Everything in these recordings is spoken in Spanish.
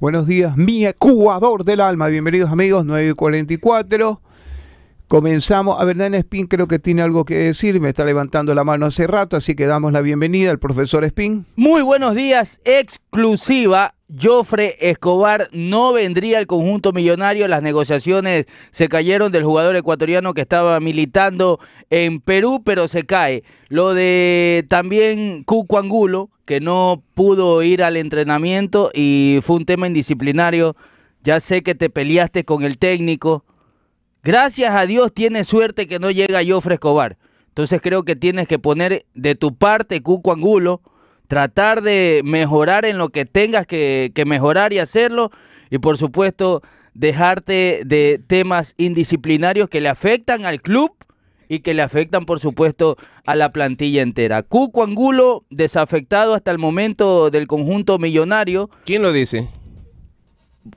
Buenos días, mi ecuador del alma. Bienvenidos amigos, 944. Comenzamos, a Nana Spin creo que tiene algo que decir, me está levantando la mano hace rato, así que damos la bienvenida al profesor Spin Muy buenos días, exclusiva. Jofre Escobar no vendría al conjunto millonario, las negociaciones se cayeron del jugador ecuatoriano que estaba militando en Perú, pero se cae. Lo de también Cuco Angulo, que no pudo ir al entrenamiento y fue un tema indisciplinario. Ya sé que te peleaste con el técnico, Gracias a Dios tiene suerte que no llega Jofre Escobar. Entonces creo que tienes que poner de tu parte Cuco Angulo, tratar de mejorar en lo que tengas que, que mejorar y hacerlo. Y por supuesto, dejarte de temas indisciplinarios que le afectan al club y que le afectan, por supuesto, a la plantilla entera. Cuco Angulo, desafectado hasta el momento del conjunto millonario. ¿Quién lo dice?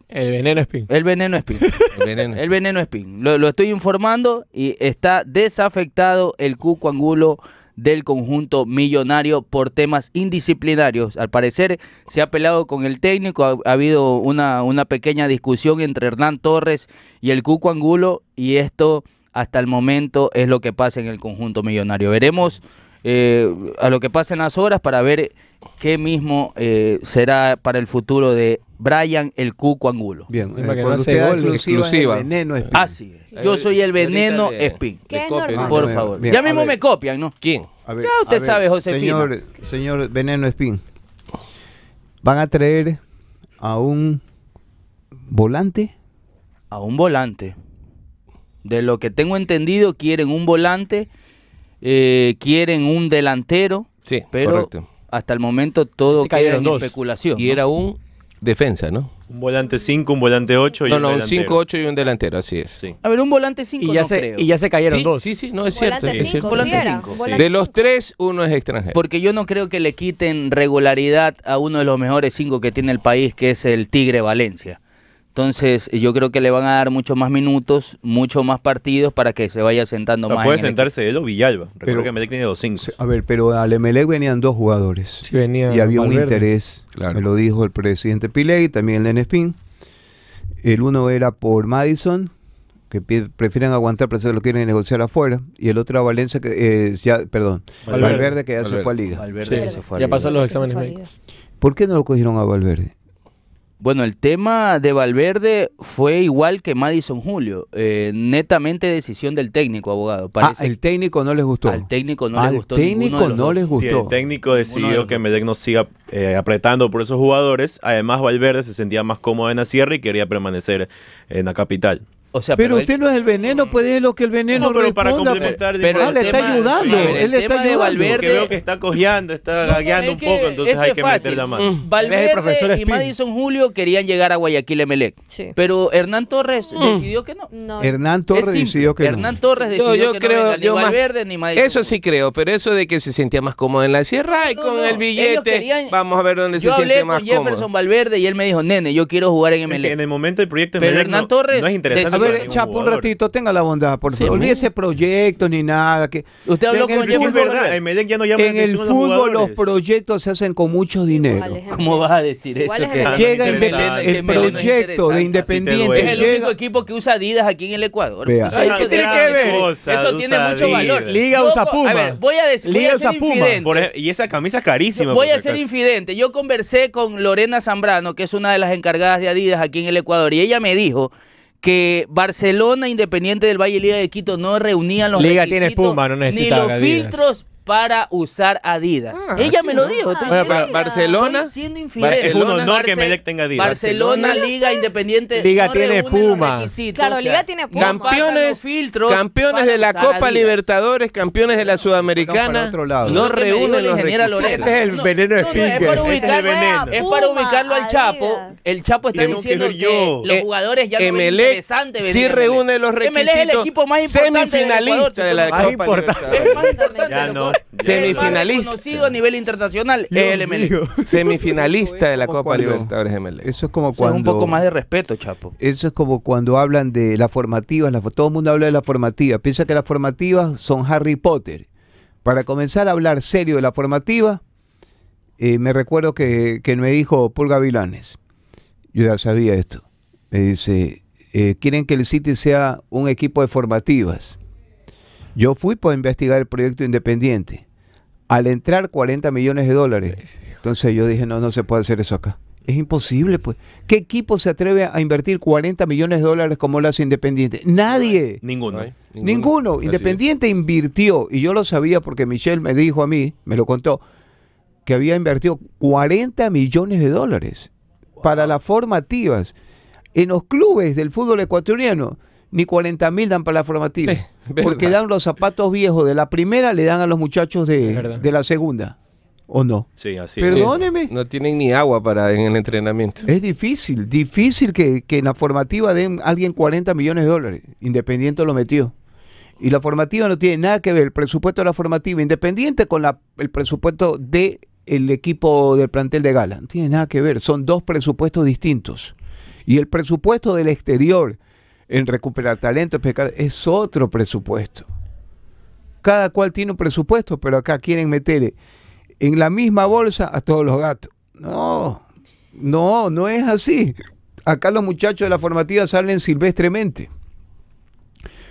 El veneno spin. El veneno spin. el veneno, el veneno spin. Lo, lo, estoy informando y está desafectado el Cuco Angulo del conjunto millonario por temas indisciplinarios. Al parecer se ha peleado con el técnico, ha, habido una, pequeña discusión entre Hernán Torres y el Cuco Angulo y esto hasta el momento es lo que pasa en el conjunto millonario. Veremos eh, a lo que pasen en las horas para ver qué mismo eh, será para el futuro de Brian el Cuco Angulo. Bien, me eh, que veneno Spin. Así Yo eh, soy el veneno Spin. ¿Qué Por favor. ya mismo me copian, ¿no? ¿Quién? ya usted sabe, Josefina. Señor, señor Veneno Spin, ¿van a traer a un volante? A un volante. De lo que tengo entendido, quieren un volante, eh, quieren un delantero. Sí, pero hasta el momento todo queda en especulación. Y era un defensa, ¿no? Un volante 5, un volante 8 y no, un no, delantero. No, un 5-8 y un delantero, así es. A ver, un volante 5 y, no y ya se cayeron sí, dos. Sí, sí, no, es cierto. Cinco, es cierto. Volante 5. De los tres, uno es extranjero. Porque yo no creo que le quiten regularidad a uno de los mejores 5 que tiene el país, que es el Tigre Valencia. Entonces, eh, yo creo que le van a dar muchos más minutos, muchos más partidos para que se vaya sentando o sea, más. Puede sentarse él o Villalba. Recuerda que Melec tiene dos cinco. A ver, pero al Melec venían dos jugadores. Sí, venían. y había un interés, me lo dijo el presidente Piley, también el Spin. El uno era por Madison, que prefieren aguantar, pero se lo quieren negociar afuera. Y el otro a Valencia, que eh, ya, perdón, Valverde, que ya se fue a Liga. Valverde sí. se fue Ya pasaron los exámenes médicos. ¿Por qué no lo cogieron a Valverde? Bueno, el tema de Valverde fue igual que Madison Julio, eh, netamente decisión del técnico, abogado. ah, el técnico no les gustó. Al técnico no ah, les gustó. técnico no les gustó. el técnico decidió que Medellín no siga eh, apretando por esos jugadores. Además, Valverde se sentía más cómodo en la sierra y quería permanecer en la capital pero, usted no es el veneno, mm. puede ser lo que el veneno para complementar, pues. le está ayudando, él le está ayudando. Porque veo que está cojeando, está gagueando un poco, entonces hay que meter la mano. Mm. Valverde y Madison Julio querían llegar a Guayaquil Emelec, pero Hernán Torres mm. decidió que no. Hernán Torres decidió que Hernán no. Torres decidió que no Valverde ni Madison. Eso sí creo, pero eso de que se sentía más cómodo en la sierra y con el billete, vamos a ver dónde se siente más cómodo. Yo hablé con Jefferson Valverde y él me dijo, "Nene, yo quiero jugar en Emelec." En el momento el proyecto Emelec no es interesante Chapo, un ratito, tenga la bondad, por favor. Sí, proyecto proyectos ni nada. Que... Usted habló en con el, fútbol, en, el fútbol los proyectos se hacen con mucho dinero. ¿Cómo vas a decir eso? llega el proyecto de Independiente. Es el único equipo que usa Adidas aquí en el Ecuador. Eso tiene que ver. Eso tiene mucho valor. Liga usa Puma. A ver, voy a decir. Liga usa Puma. Y esa camisa es carísima. Voy a ser infidente. Yo conversé con Lorena Zambrano, que es una de las encargadas de Adidas aquí en el Ecuador, y ella me dijo que Barcelona, Independiente del Valle Liga de Quito no reunía los Liga no ni los filtros para usar Adidas. Ah, Ella me lo dijo. Barcelona. siendo Barcelona, es un honor que Melec tenga Adidas. Barcelona, Liga Independiente. Liga tiene Puma. Claro, Liga tiene Puma. Campeones, filtros campeones de la Copa Libertadores, campeones de la Sudamericana. No, no reúnen los requisitos. Ese es el veneno de no, Es, para ubicarlo al Chapo. El Chapo está diciendo que los jugadores ya no eh, interesante. Sí reúne los requisitos. Emelec es el equipo más importante semifinalista de la Copa Libertadores. Ya no. Semifinalista. Conocido a nivel internacional, el Semifinalista de la Copa Libertadores ML. Eso es como cuando. un poco más de respeto, Chapo. Eso es como cuando hablan de las formativas. La, todo el mundo habla de las formativas. Piensa que las formativas son Harry Potter. Para comenzar a hablar serio de la formativa, eh, me recuerdo que, me dijo Paul Gavilanes. Yo ya sabía esto. Me dice: eh, Quieren que el City sea un equipo de formativas. Yo fui para investigar el proyecto independiente. Al entrar 40 millones de dólares. Entonces yo dije, no, no se puede hacer eso acá. Es imposible, pues. ¿Qué equipo se atreve a invertir 40 millones de dólares como lo hace Independiente? Nadie. Ninguno. Ninguno. Independiente invirtió, y yo lo sabía porque Michelle me dijo a mí, me lo contó, que había invertido 40 millones de dólares para las formativas en los clubes del fútbol ecuatoriano ni 40 mil dan para la formativa. porque dan los zapatos viejos de la primera, le dan a los muchachos de, la segunda. ¿O no? Sí, así Perdóneme. No tienen ni agua para en el entrenamiento. Es difícil, difícil que, en la formativa den a alguien 40 millones de dólares. Independiente lo metió. Y la formativa no tiene nada que ver, el presupuesto de la formativa, independiente con el presupuesto del el equipo del plantel de gala. No tiene nada que ver, son dos presupuestos distintos. Y el presupuesto del exterior, en recuperar talento, es otro presupuesto. Cada cual tiene un presupuesto, pero acá quieren meterle en la misma bolsa a todos los gatos. No, no, no es así. Acá los muchachos de la formativa salen silvestremente.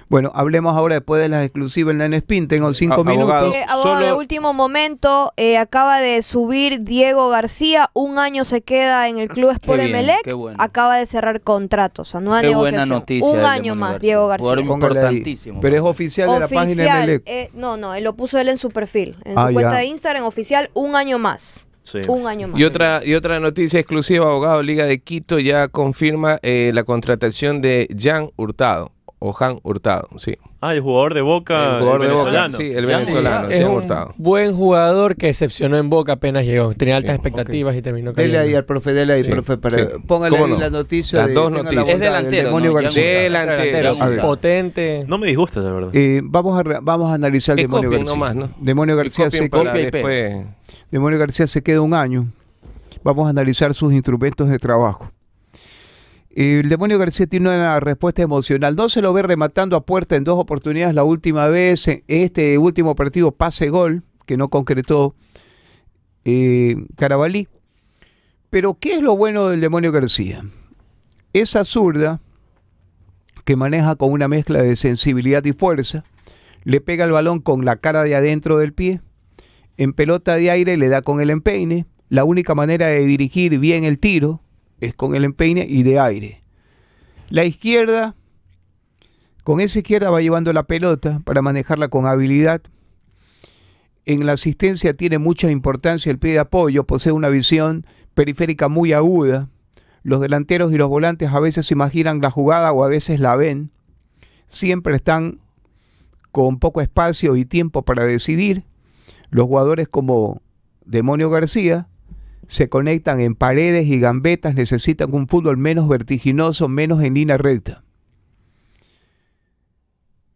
Bueno, hablemos ahora después de las exclusivas en la Nespin. Tengo cinco minutos. abogado, eh, de último momento, eh, acaba de subir Diego García. Un año se queda en el club ah, Sport Acaba de cerrar contrato. O sea, no qué buena Un año más, Diego García. Pero es oficial, de la página de Emelec. Eh, no, no, lo puso él en su perfil. En ah, su cuenta de Instagram oficial, un año más. Un año más. Y otra, y otra noticia exclusiva, abogado, Liga de Quito ya confirma la contratación de Jan Hurtado. Ojan Hurtado, sí. Ah, el jugador de Boca. El jugador venezolano. sí, el venezolano, Hurtado. Buen jugador que excepcionó en Boca apenas llegó. Tenía altas expectativas y terminó cayendo. Dele ahí al profe, dele ahí, profe. Póngale ahí la noticia. Las dos noticias. La es delantero. delantero. potente. No me disgusta, de verdad. Eh, vamos, a, vamos a analizar el Demonio García. Demonio García Demonio García se queda un año. Vamos a analizar sus instrumentos de trabajo. El demonio García tiene una respuesta emocional. No se lo ve rematando a puerta en dos oportunidades la última vez. En este último partido, pase-gol, que no concretó eh, Carabalí. Pero, ¿qué es lo bueno del demonio García? Esa zurda que maneja con una mezcla de sensibilidad y fuerza, le pega el balón con la cara de adentro del pie, en pelota de aire le da con el empeine. La única manera de dirigir bien el tiro es con el empeine y de aire. La izquierda, con esa izquierda va llevando la pelota para manejarla con habilidad. En la asistencia tiene mucha importancia el pie de apoyo, posee una visión periférica muy aguda. Los delanteros y los volantes a veces imaginan la jugada o a veces la ven. Siempre están con poco espacio y tiempo para decidir. Los jugadores como Demonio García se conectan en paredes y gambetas, necesitan un fútbol menos vertiginoso, menos en línea recta.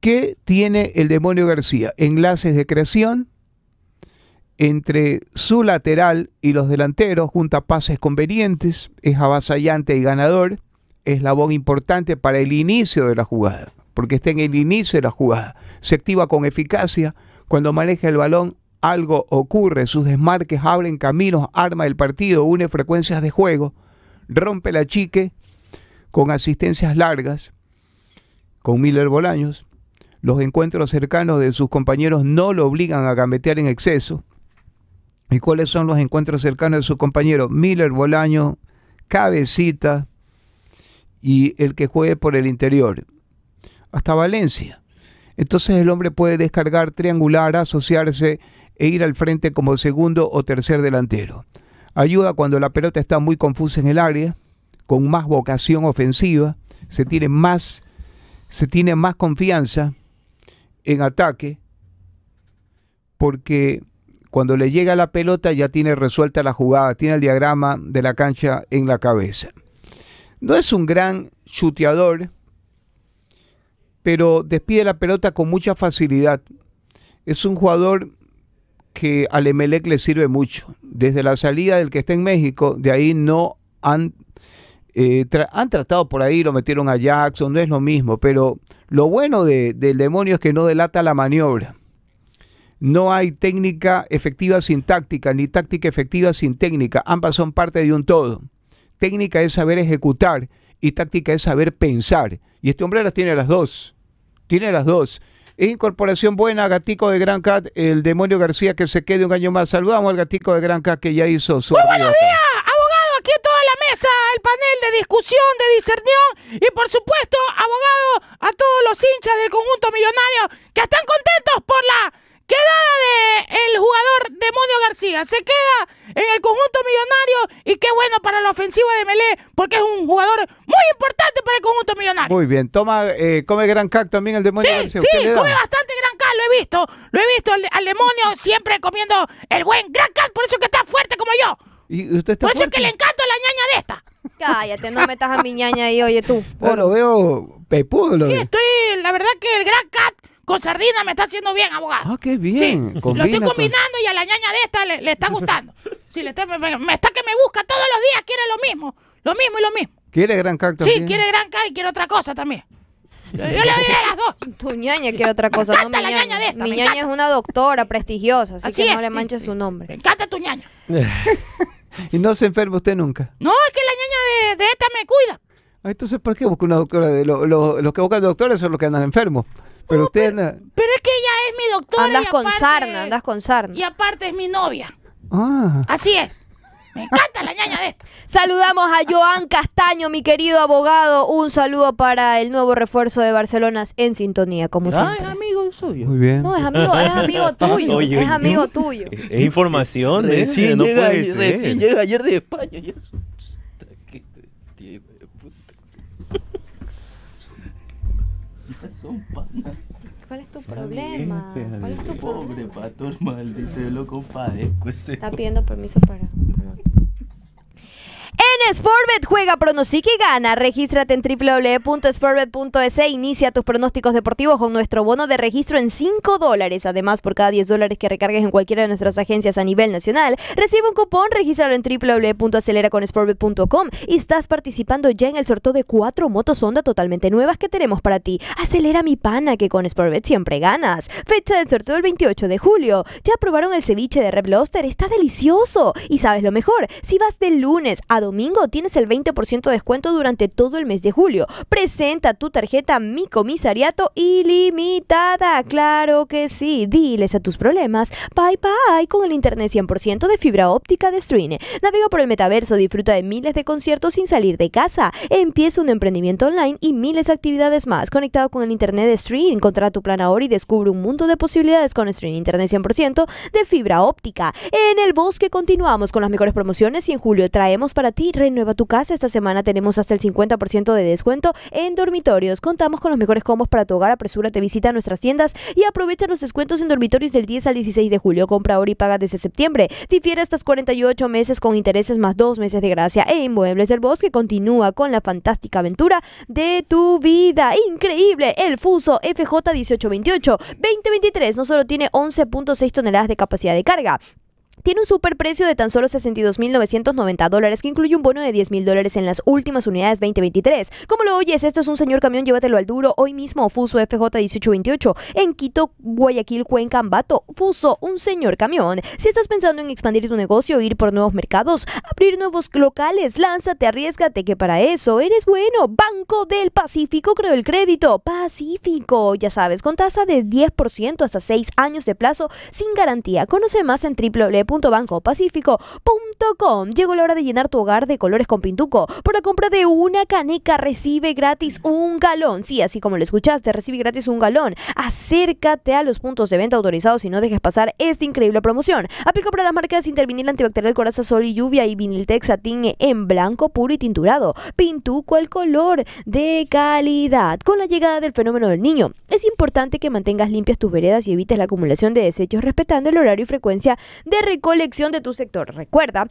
¿Qué tiene el demonio García? Enlaces de creación entre su lateral y los delanteros, junta pases convenientes, es avasallante y ganador, eslabón importante para el inicio de la jugada, porque está en el inicio de la jugada, se activa con eficacia, cuando maneja el balón algo ocurre, sus desmarques abren caminos, arma el partido, une frecuencias de juego, rompe la chique con asistencias largas, con Miller Bolaños, los encuentros cercanos de sus compañeros no lo obligan a gambetear en exceso. ¿Y cuáles son los encuentros cercanos de su compañero? Miller Bolaños, Cabecita y el que juegue por el interior, hasta Valencia. Entonces el hombre puede descargar, triangular, asociarse, e ir al frente como segundo o tercer delantero. Ayuda cuando la pelota está muy confusa en el área, con más vocación ofensiva, se tiene más, se tiene más confianza en ataque, porque cuando le llega la pelota ya tiene resuelta la jugada, tiene el diagrama de la cancha en la cabeza. No es un gran chuteador, pero despide la pelota con mucha facilidad. Es un jugador que al Emelec le sirve mucho. Desde la salida del que está en México, de ahí no han, eh, han tratado por ahí, lo metieron a Jackson, no es lo mismo, pero lo bueno del demonio es que no delata la maniobra. No hay técnica efectiva sin táctica, ni táctica efectiva sin técnica. Ambas son parte de un todo. Técnica es saber ejecutar y táctica es saber pensar. Y este hombre las tiene las dos. Tiene las dos. Incorporación buena, Gatico de Gran Cat, el demonio García que se quede un año más. Saludamos al Gatico de Gran Cat que ya hizo su. Muy buenos días, abogado, aquí en toda la mesa, el panel de discusión, de discernión y por supuesto, abogado, a todos los hinchas del conjunto millonario que están contentos por la Quedada de el jugador Demonio García. Se queda en el conjunto millonario y qué bueno para la ofensiva de Melé porque es un jugador muy importante para el conjunto millonario. Muy bien. Toma, eh, come Gran Cat también el Demonio García. Sí, come bastante Gran Cat, lo he visto. Lo he visto al, Demonio siempre comiendo el buen Gran Cat, por eso que está fuerte como yo. por eso es que le encanta la ñaña de esta. Cállate, no metas a mi ñaña ahí, oye tú. Bueno, veo pepudo. sí, estoy, la verdad que el Gran Cat con sardina me está haciendo bien, abogado. Ah, qué bien. lo estoy combinando y a la ñaña de esta le, está gustando. Sí, está, me, está que me busca todos los días, quiere lo mismo. Lo mismo y lo mismo. ¿Quiere gran K Sí, quiere gran K y quiere otra cosa también. Yo le doy a las dos. Tu ñaña quiere otra cosa. no, mi la ñaña, Mi ñaña es una doctora prestigiosa, así, que no le manches su nombre. encanta tu ñaña. ¿Y no se enferma usted nunca? No, es que la ñaña de, esta me cuida. Ah, entonces, ¿por qué busca una doctora? Los que buscan doctores son los que andan enfermos. Uh, pero es que ella es mi doctora. Andas con sarna, andas con sarna. Y aparte es mi novia. Ah. Así es. Me encanta la ñaña de esto. Saludamos a Joan Castaño, mi querido abogado. Un saludo para el nuevo refuerzo de Barcelona en sintonía, como ah, es amigo suyo. Muy bien. No, es amigo, es amigo tuyo. es amigo tuyo. Es, información. sí eh, no llega, puede llega ayer de España. Y eso. ¿Cuál es tu este, problema? Pobre pato, pastor maldito, yo lo compadezco. Está pidiendo permiso para en Sportbet juega, pronostica y gana. Regístrate en www.sportbet.es e inicia tus pronósticos deportivos con nuestro bono de registro en 5 dólares. Además, por cada 10 dólares que recargues en cualquiera de nuestras agencias a nivel nacional, recibe un cupón, regístralo en www.aceleraconsportbet.com y estás participando ya en el sorteo de 4 motos Honda totalmente nuevas que tenemos para ti. Acelera mi pana que con Sportbet siempre ganas. Fecha del sorteo el 28 de julio. Ya probaron el ceviche de Red está delicioso. Y sabes lo mejor, si vas del lunes a domingo tienes el 20% de descuento durante todo el mes de julio. Presenta tu tarjeta Mi Comisariato ilimitada. Claro que sí. Diles a tus problemas. Bye bye con el internet 100% de fibra óptica de Stream. Navega por el metaverso, disfruta de miles de conciertos sin salir de casa. Empieza un emprendimiento online y miles de actividades más. Conectado con el internet de Stream, encuentra tu plan ahora y descubre un mundo de posibilidades con Stream Internet 100% de fibra óptica. En el bosque continuamos con las mejores promociones y en julio traemos para para ti. Renueva tu casa. Esta semana tenemos hasta el 50% de descuento en dormitorios. Contamos con los mejores combos para tu hogar. Apresúrate, visita nuestras tiendas y aprovecha los descuentos en dormitorios del 10 al 16 de julio. Compra ahora y paga desde septiembre. Difiere estas 48 meses con intereses más dos meses de gracia. E Inmuebles del Bosque continúa con la fantástica aventura de tu vida. Increíble. El Fuso FJ1828 2023 no solo tiene 11.6 toneladas de capacidad de carga, tiene un superprecio de tan solo 62.990 dólares que incluye un bono de 10.000 dólares en las últimas unidades 2023. Como lo oyes, esto es un señor camión, llévatelo al duro hoy mismo. Fuso FJ1828 en Quito, Guayaquil, Cuenca, Ambato. Fuso, un señor camión. Si estás pensando en expandir tu negocio, ir por nuevos mercados, abrir nuevos locales, lánzate, arriesgate, que para eso eres bueno. Banco del Pacífico creo el crédito. Pacífico, ya sabes, con tasa de 10% hasta 6 años de plazo sin garantía. Conoce más en www www.bancopacifico.com Llegó la hora de llenar tu hogar de colores con Pintuco. Por la compra de una caneca recibe gratis un galón. Sí, así como lo escuchaste, recibe gratis un galón. Acércate a los puntos de venta autorizados y no dejes pasar esta increíble promoción. Aplica para las marcas Intervinil Antibacterial Coraza Sol y Lluvia y Viniltex Satin en blanco puro y tinturado. Pintuco el color de calidad. Con la llegada del fenómeno del niño, es importante que mantengas limpias tus veredas y evites la acumulación de desechos respetando el horario y frecuencia de recuperación colección de tu sector. Recuerda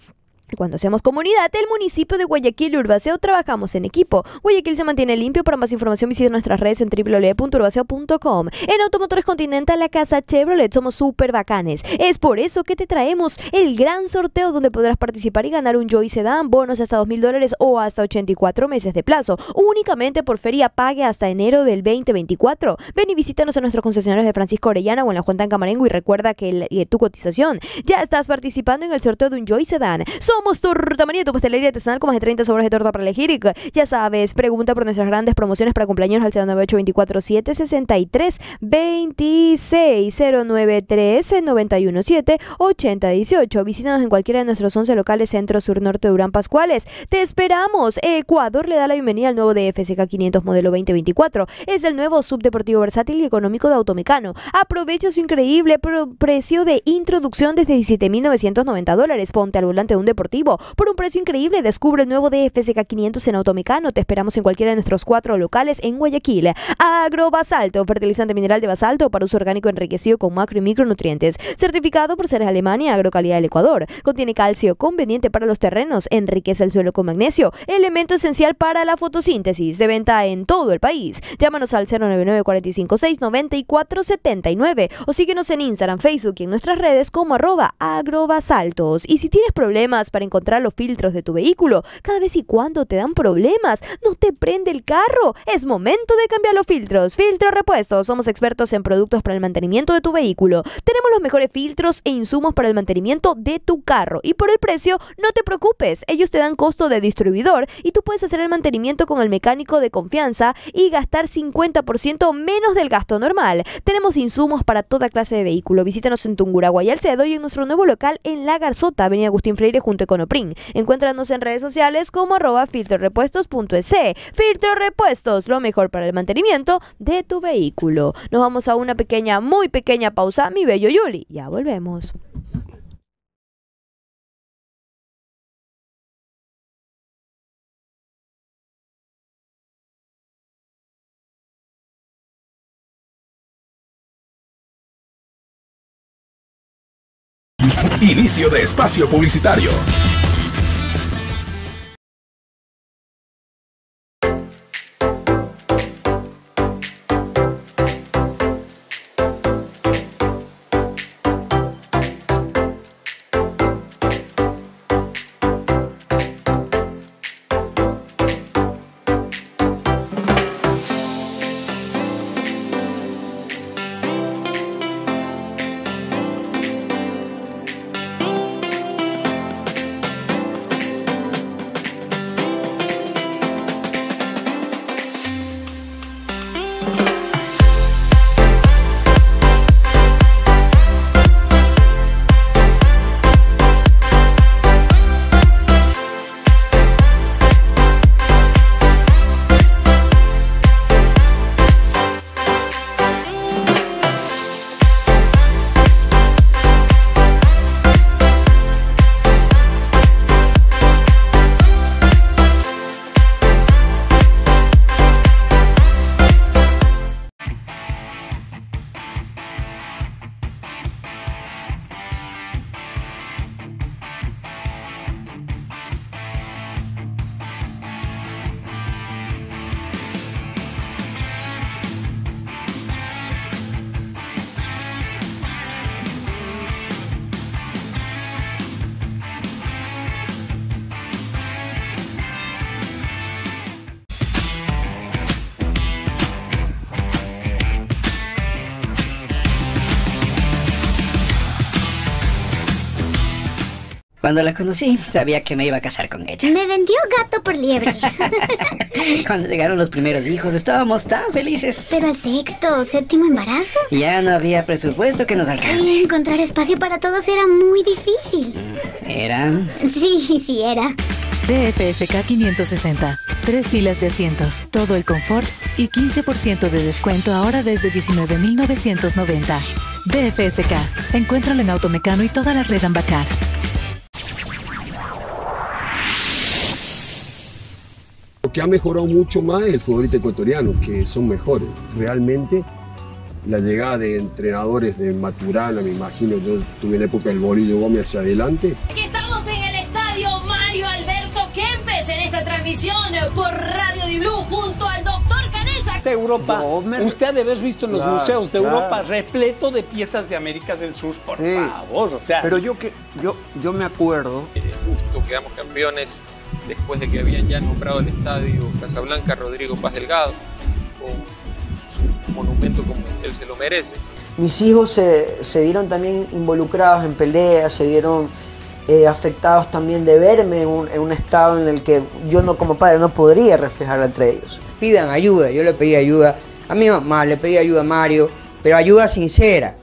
cuando hacemos comunidad, el municipio de Guayaquil y Urbaceo trabajamos en equipo. Guayaquil se mantiene limpio. Para más información visita nuestras redes en www.urbaceo.com. En Automotores Continental, la casa Chevrolet, somos súper bacanes. Es por eso que te traemos el gran sorteo donde podrás participar y ganar un Joy Sedan, bonos hasta dos mil dólares o hasta 84 meses de plazo. Únicamente por feria pague hasta enero del 2024. Ven y visítanos a nuestros concesionarios de Francisco Orellana o en la Juan Camarengo y recuerda que eh, tu cotización ya estás participando en el sorteo de un Joy Sedan. Somos de tu pastelería artesanal con más de 30 sabores de torta para elegir. Y ya sabes, pregunta por nuestras grandes promociones para cumpleaños al 098 24 63 26 917 8018. Visítanos en cualquiera de nuestros 11 locales Centro Sur Norte de Durán Pascuales. Te esperamos. Ecuador le da la bienvenida al nuevo DFSK 500 modelo 2024. Es el nuevo subdeportivo versátil y económico de Automecano. Aprovecha su increíble precio de introducción desde 17.990 dólares. Ponte al volante de un deportivo por un precio increíble, descubre el nuevo DFCK 500 en Automecano. Te esperamos en cualquiera de nuestros cuatro locales en Guayaquil. Agrobasalto, fertilizante mineral de basalto para uso orgánico enriquecido con macro y micronutrientes. Certificado por Ceres Alemania, Agrocalidad del Ecuador. Contiene calcio conveniente para los terrenos, enriquece el suelo con magnesio, elemento esencial para la fotosíntesis. De venta en todo el país. Llámanos al 099 456 9479 o síguenos en Instagram, Facebook y en nuestras redes como arroba agrobasaltos. Y si tienes problemas para encontrar los filtros de tu vehículo. Cada vez y cuando te dan problemas, no te prende el carro. Es momento de cambiar los filtros. Filtro Repuesto. Somos expertos en productos para el mantenimiento de tu vehículo. Tenemos los mejores filtros e insumos para el mantenimiento de tu carro. Y por el precio, no te preocupes. Ellos te dan costo de distribuidor y tú puedes hacer el mantenimiento con el mecánico de confianza y gastar 50% menos del gasto normal. Tenemos insumos para toda clase de vehículo. Visítanos en Tungurahua y Alcedo y en nuestro nuevo local en La Garzota, Avenida Agustín Freire junto a ConoPrint. Encuéntranos en redes sociales como arroba filtrorepuestos.es. Filtro Repuestos, lo mejor para el mantenimiento de tu vehículo. Nos vamos a una pequeña, muy pequeña pausa, mi bello Yuli. Ya volvemos. Inicio de espacio publicitario. Cuando la conocí, sabía que me iba a casar con ella. Me vendió gato por liebre. Cuando llegaron los primeros hijos, estábamos tan felices. Pero el sexto o séptimo embarazo. Ya no había presupuesto que nos alcance. Y encontrar espacio para todos era muy difícil. ¿Era? Sí, sí, era. DFSK 560. Tres filas de asientos, todo el confort y 15% de descuento ahora desde 19,990. DFSK. Encuéntralo en Automecano y toda la red Ambacar. que ha mejorado mucho más el futbolista ecuatoriano, que son mejores. Realmente, la llegada de entrenadores de Maturana, me imagino, yo tuve en época el Bolillo Gómez hacia adelante. Aquí estamos en el estadio Mario Alberto Kempes en esta transmisión por Radio Di Blue junto al doctor Canesa. De Europa, usted ha de haber visto en los museos de Europa repleto de piezas de América del Sur, por favor, o sea. Pero yo, que, yo, yo me acuerdo. Eh, justo quedamos campeones después de que habían ya nombrado el estadio Casablanca Rodrigo Paz Delgado, con su monumento como él se lo merece. Mis hijos se, vieron también involucrados en peleas, se vieron eh, afectados también de verme en un, estado en el que yo no como padre no podría reflejar entre ellos. Pidan ayuda, yo le pedí ayuda a mi mamá, le pedí ayuda a Mario, pero ayuda sincera,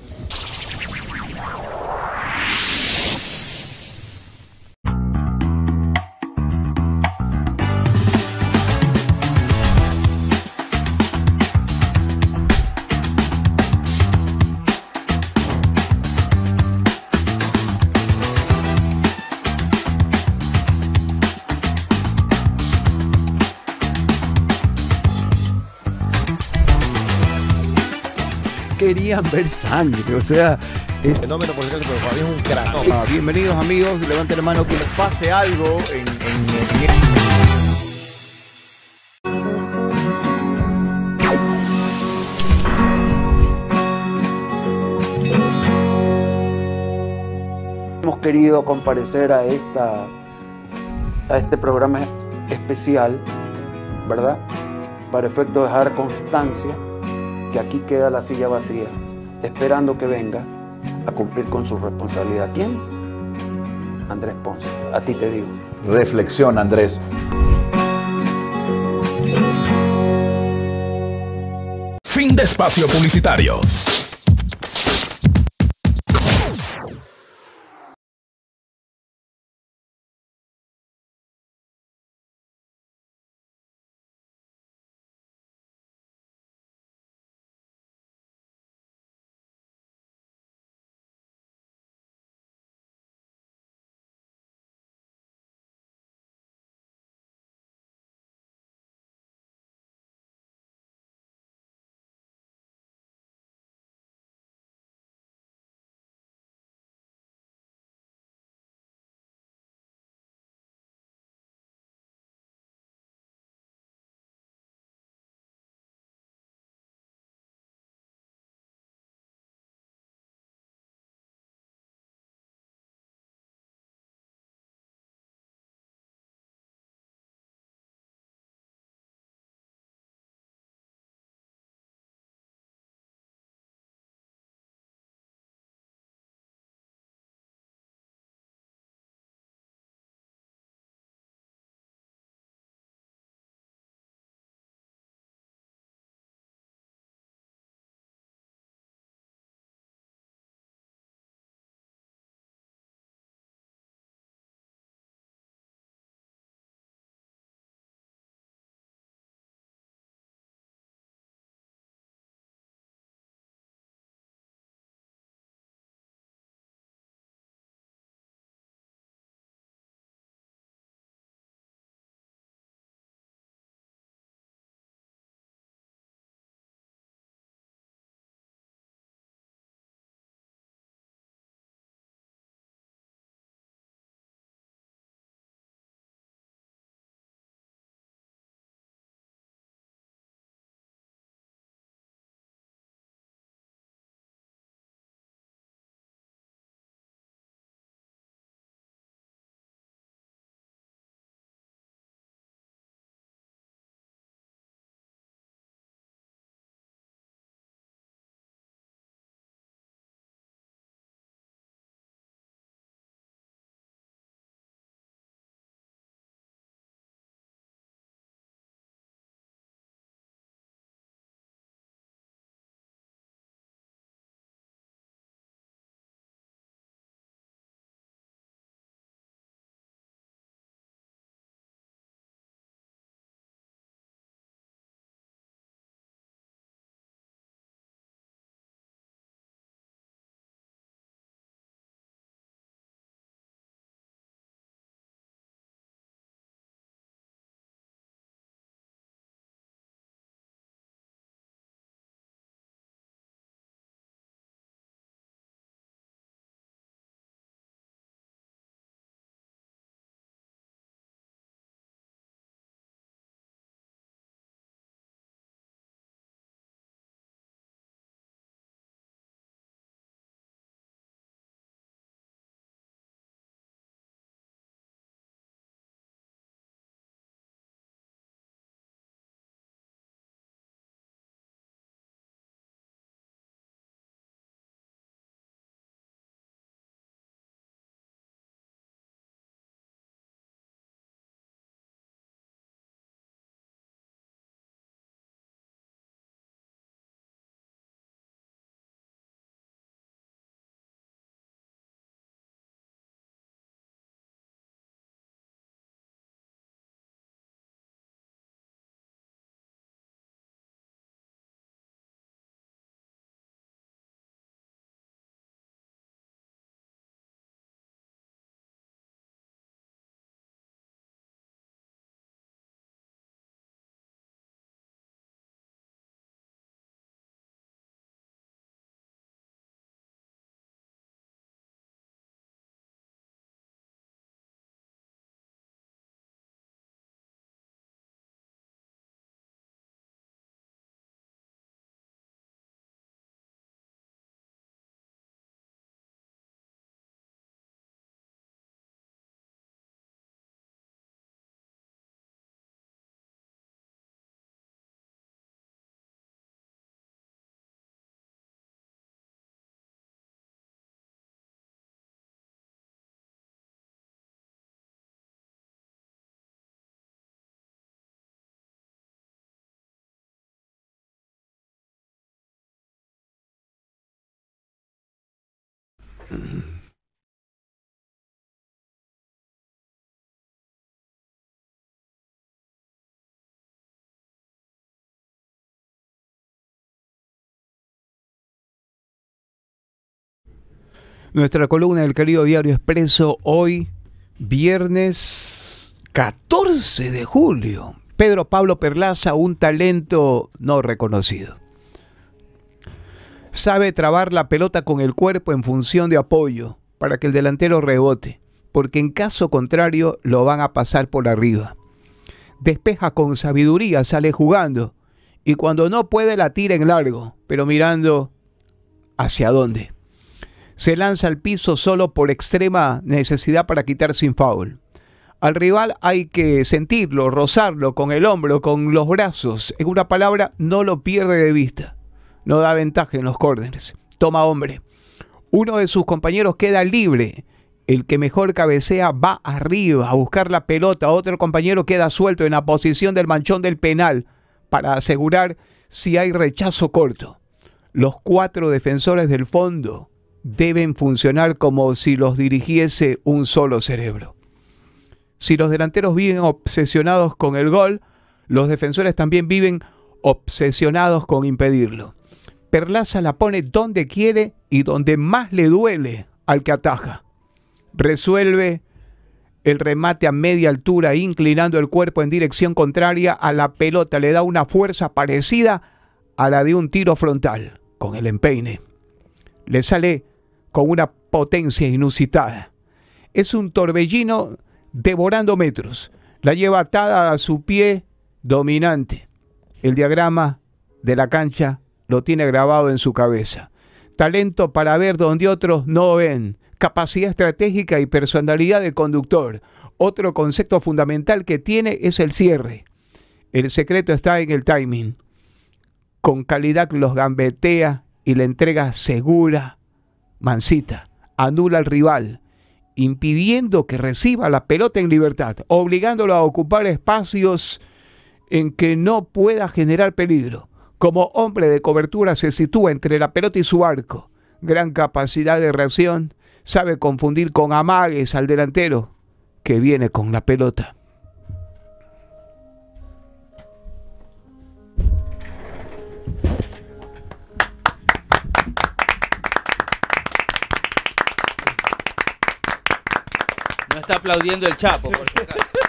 querían ver sangre. O sea, es... fenómeno por el Fabián es un crack. bienvenidos amigos, levanten la mano que les pase algo en, en, hemos querido comparecer a esta a este programa especial, ¿verdad? Para efecto de dejar constancia y aquí queda la silla vacía, esperando que venga a cumplir con su responsabilidad. ¿Quién? Andrés Ponce. A ti te digo. Reflexión, Andrés. Fin de espacio publicitario. Nuestra columna del querido Diario Expreso hoy, viernes 14 de julio. Pedro Pablo Perlaza, un talento no reconocido sabe trabar la pelota con el cuerpo en función de apoyo para que el delantero rebote, porque en caso contrario lo van a pasar por arriba. Despeja con sabiduría, sale jugando y cuando no puede la tira en largo, pero mirando hacia dónde. Se lanza al piso solo por extrema necesidad para quitar sin foul. Al rival hay que sentirlo, rozarlo con el hombro, con los brazos. En una palabra, no lo pierde de vista no da ventaja en los córdenes. Toma hombre. Uno de sus compañeros queda libre. El que mejor cabecea va arriba a buscar la pelota. Otro compañero queda suelto en la posición del manchón del penal para asegurar si hay rechazo corto. Los cuatro defensores del fondo deben funcionar como si los dirigiese un solo cerebro. Si los delanteros viven obsesionados con el gol, los defensores también viven obsesionados con impedirlo. Perlaza la pone donde quiere y donde más le duele al que ataja. Resuelve el remate a media altura, inclinando el cuerpo en dirección contraria a la pelota. Le da una fuerza parecida a la de un tiro frontal con el empeine. Le sale con una potencia inusitada. Es un torbellino devorando metros. La lleva atada a su pie dominante. El diagrama de la cancha lo tiene grabado en su cabeza. Talento para ver donde otros no ven. Capacidad estratégica y personalidad de conductor. Otro concepto fundamental que tiene es el cierre. El secreto está en el timing. Con calidad los gambetea y la entrega segura, mansita. Anula al rival, impidiendo que reciba la pelota en libertad, obligándolo a ocupar espacios en que no pueda generar peligro como hombre de cobertura se sitúa entre la pelota y su arco. Gran capacidad de reacción. Sabe confundir con amagues al delantero que viene con la pelota. está aplaudiendo el Chapo.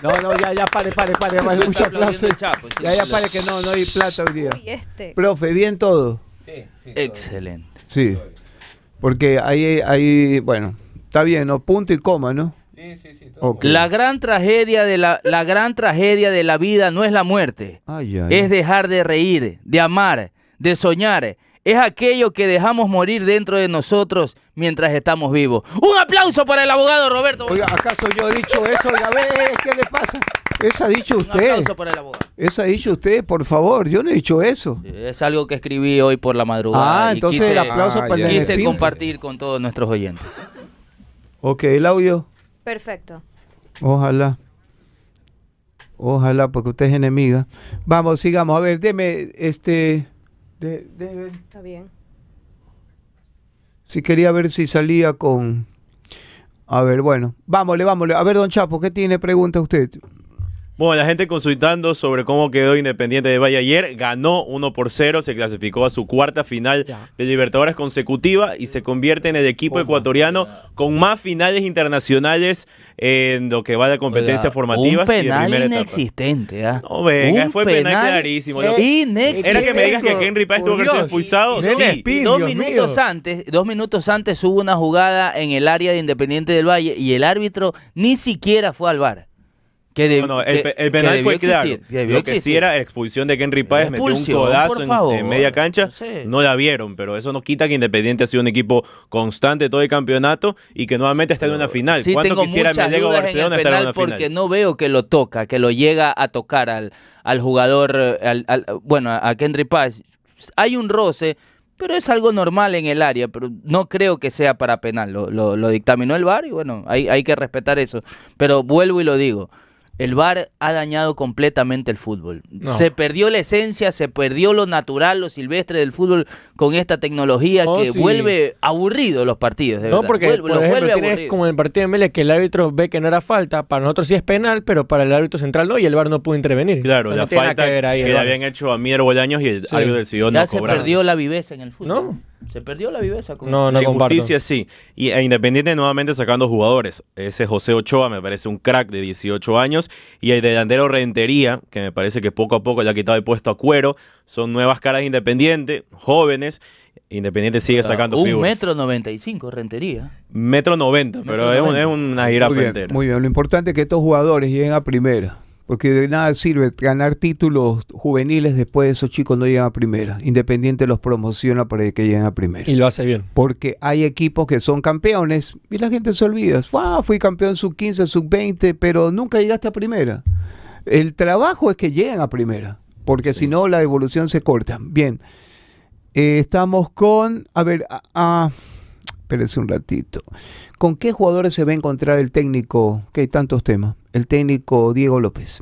no, no, ya, ya pare, pare, pare. mucho aplauso. El Chapo, ya, ya pare que no, no hay plata hoy día. este. Profe, bien todo. Sí, sí. Excelente. Sí. Porque ahí, ahí, bueno, está bien, ¿no? Punto y coma, ¿no? Sí, sí, sí. La gran tragedia de la, la gran tragedia de la vida no es la muerte. es dejar de reír, de amar, de soñar, es aquello que dejamos morir dentro de nosotros mientras estamos vivos. Un aplauso para el abogado Roberto. Oiga, ¿acaso yo he dicho eso? ¿Ya ves ¿qué le pasa? Eso ha dicho usted. Un aplauso para el abogado. Eso ha dicho usted, por favor. Yo no he dicho eso. Es algo que escribí hoy por la madrugada. Ah, entonces el aplauso para el Quise compartir con todos nuestros oyentes. Ok, el audio. Perfecto. Ojalá. Ojalá, porque usted es enemiga. Vamos, sigamos. A ver, deme este. Está bien. Si quería ver si salía con. A ver, bueno. Vámonos, vámonos. A ver, don Chapo, ¿qué tiene? Pregunta usted. Bueno, la gente consultando sobre cómo quedó Independiente del Valle ayer, ganó 1 por 0, se clasificó a su cuarta final de Libertadores consecutiva y se convierte en el equipo ecuatoriano con más finales internacionales en lo que va de competencias formativa. formativas. Un penal inexistente. ¿ah? No, venga, fue penal, clarísimo. Era que me digas que Henry Paz tuvo que ser expulsado. Sí, dos minutos antes, dos minutos antes hubo una jugada en el área de Independiente del Valle y el árbitro ni siquiera fue al bar el, penal fue claro. lo que sí era expulsión de Henry Páez, metió un codazo en, media cancha. No, la vieron, pero eso no quita que Independiente ha sido un equipo constante todo el campeonato y que nuevamente está en una final. Sí, tengo quisiera dudas Barcelona en penal en porque no veo que lo toca, que lo llega a tocar al, al jugador, bueno, a Henry Páez. Hay un roce, pero es algo normal en el área, pero no creo que sea para penal. Lo, lo, lo dictaminó el VAR y bueno, hay, hay que respetar eso. Pero vuelvo y lo digo el VAR ha dañado completamente el fútbol. Se perdió la esencia, se perdió lo natural, lo silvestre del fútbol con esta tecnología oh, que vuelve aburrido los partidos. no, porque vuelve, como en el partido de Mele que el árbitro ve que no era falta, para nosotros sí es penal, pero para el árbitro central no y el VAR no pudo intervenir. Claro, la falta que, ahí, le habían hecho a Mier Bolaños y el árbitro decidió ya no cobrar. se perdió la viveza en el fútbol. No. Se perdió la viveza. Con no, no la injusticia sí. Y e Independiente nuevamente sacando jugadores. Ese José Ochoa me parece un crack de 18 años. Y el delantero Rentería, que me parece que poco a poco le ha quitado el puesto a Cuero. Son nuevas caras Independiente, jóvenes. Independiente sigue sacando un figuras. Un metro 95, rentería. Metro 90, pero es, Un, es, una jirafa muy Muy bien, lo importante es que estos jugadores lleguen a primera. Porque de nada sirve ganar títulos juveniles después de esos chicos no llegan a primera. Independiente los promociona para que lleguen a primera. Y lo hace bien. Porque hay equipos que son campeones y la gente se olvida. fui campeón sub 15, sub 20, pero nunca llegaste a primera. El trabajo es que lleguen a primera. Porque si no, la evolución se corta. Bien. Eh, estamos con. A ver, a espérese un ratito. ¿Con qué jugadores se va a encontrar el técnico? Que hay tantos temas. El técnico Diego López.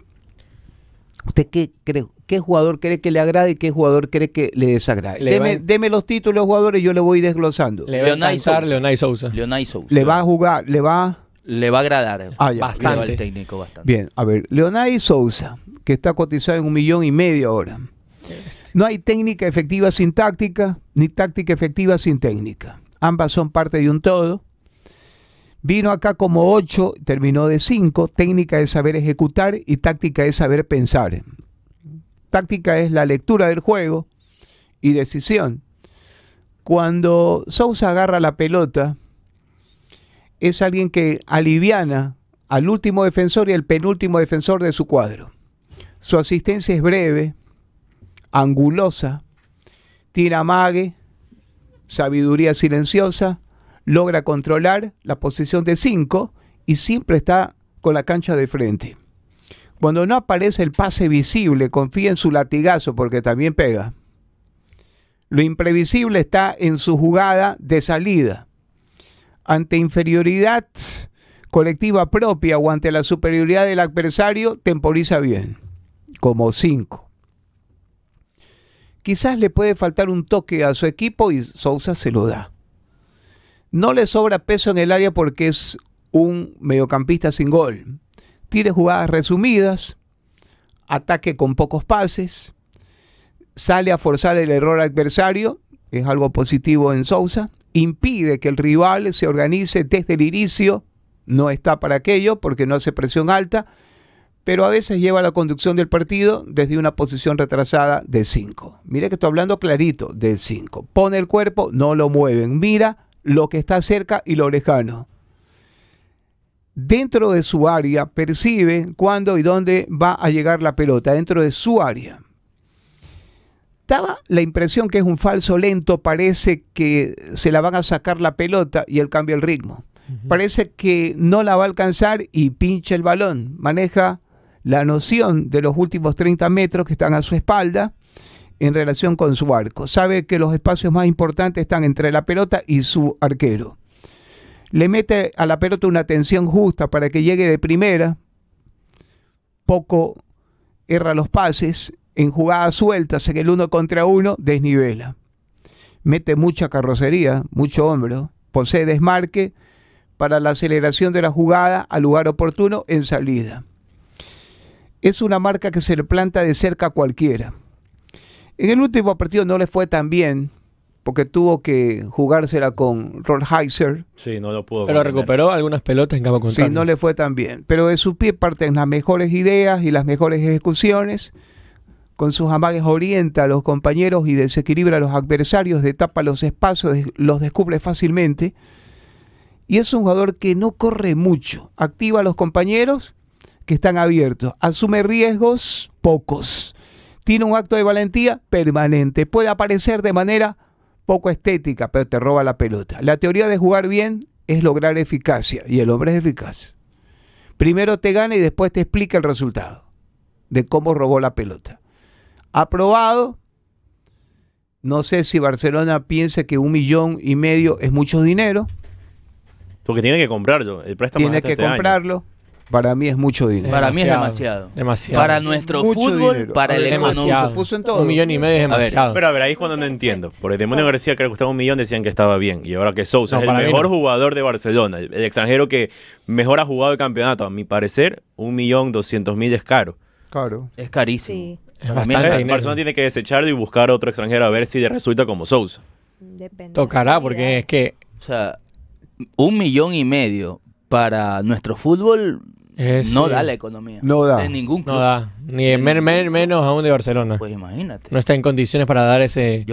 ¿Usted qué cree? ¿Qué jugador cree que le agrade y qué jugador cree que le desagrade? deme, los títulos jugadores y yo le voy desglosando. Le va a Le va a jugar, le va... Le va a agradar ah, bastante. técnico Bien, a ver, Leonardo Sousa, que está cotizado en un millón y medio ahora. Este. No hay técnica efectiva sin táctica, ni táctica efectiva sin técnica ambas son parte de un todo. Vino acá como 8, terminó de 5. Técnica es saber ejecutar y táctica es saber pensar. Táctica es la lectura del juego y decisión. Cuando Sousa agarra la pelota, es alguien que aliviana al último defensor y al penúltimo defensor de su cuadro. Su asistencia es breve, angulosa, tira amague sabiduría silenciosa, logra controlar la posición de 5 y siempre está con la cancha de frente. Cuando no aparece el pase visible, confía en su latigazo porque también pega. Lo imprevisible está en su jugada de salida. Ante inferioridad colectiva propia o ante la superioridad del adversario, temporiza bien, como 5. Quizás le puede faltar un toque a su equipo y Sousa se lo da. No le sobra peso en el área porque es un mediocampista sin gol. Tiene jugadas resumidas, ataque con pocos pases, sale a forzar el error adversario, es algo positivo en Sousa, impide que el rival se organice desde el inicio, no está para aquello porque no hace presión alta, pero a veces lleva la conducción del partido desde una posición retrasada de 5. Mire que estoy hablando clarito de 5. Pone el cuerpo, no lo mueven. Mira lo que está cerca y lo lejano. Dentro de su área percibe cuándo y dónde va a llegar la pelota, dentro de su área. Daba la impresión que es un falso lento, parece que se la van a sacar la pelota y él cambia el ritmo. Parece que no la va a alcanzar y pincha el balón. Maneja la noción de los últimos 30 metros que están a su espalda en relación con su arco. Sabe que los espacios más importantes están entre la pelota y su arquero. Le mete a la pelota una tensión justa para que llegue de primera. Poco erra los pases. En jugadas sueltas, en el uno contra uno, desnivela. Mete mucha carrocería, mucho hombro. Posee desmarque para la aceleración de la jugada al lugar oportuno en salida es una marca que se le planta de cerca a cualquiera. En el último partido no le fue tan bien porque tuvo que jugársela con Rollheiser. Sí, no lo pudo. Pero recuperó algunas pelotas en campo contrario. Sí, no le fue tan bien. Pero de su pie parten las mejores ideas y las mejores ejecuciones. Con sus amagues orienta a los compañeros y desequilibra a los adversarios, tapa los espacios, los descubre fácilmente. Y es un jugador que no corre mucho. Activa a los compañeros que están abiertos. Asume riesgos pocos. Tiene un acto de valentía permanente. Puede aparecer de manera poco estética, pero te roba la pelota. La teoría de jugar bien es lograr eficacia y el hombre es eficaz. Primero te gana y después te explica el resultado de cómo robó la pelota. Aprobado. No sé si Barcelona piensa que un millón y medio es mucho dinero. Porque tiene que comprarlo. El préstamo tiene que este comprarlo. Para mí es mucho dinero. Para mí es demasiado. Demasiado. Para nuestro fútbol, para el economía. Un millón y medio es demasiado. pero a ver, ahí es cuando no entiendo. Porque Demonio García, que le costaba un millón, decían que estaba bien. Y ahora que Sousa es el mejor jugador de Barcelona, el, extranjero que mejor ha jugado el campeonato, a mi parecer, un millón doscientos mil es caro. Caro. Es carísimo. Sí, Barcelona tiene que desecharlo y buscar a otro extranjero a ver si le resulta como Sousa. depende. Tocará porque es que O sea, un millón y medio para nuestro fútbol no da la economía. No da. En ningún club. No da. Ni en menos aún de Barcelona. Pues imagínate. No está en condiciones para dar ese.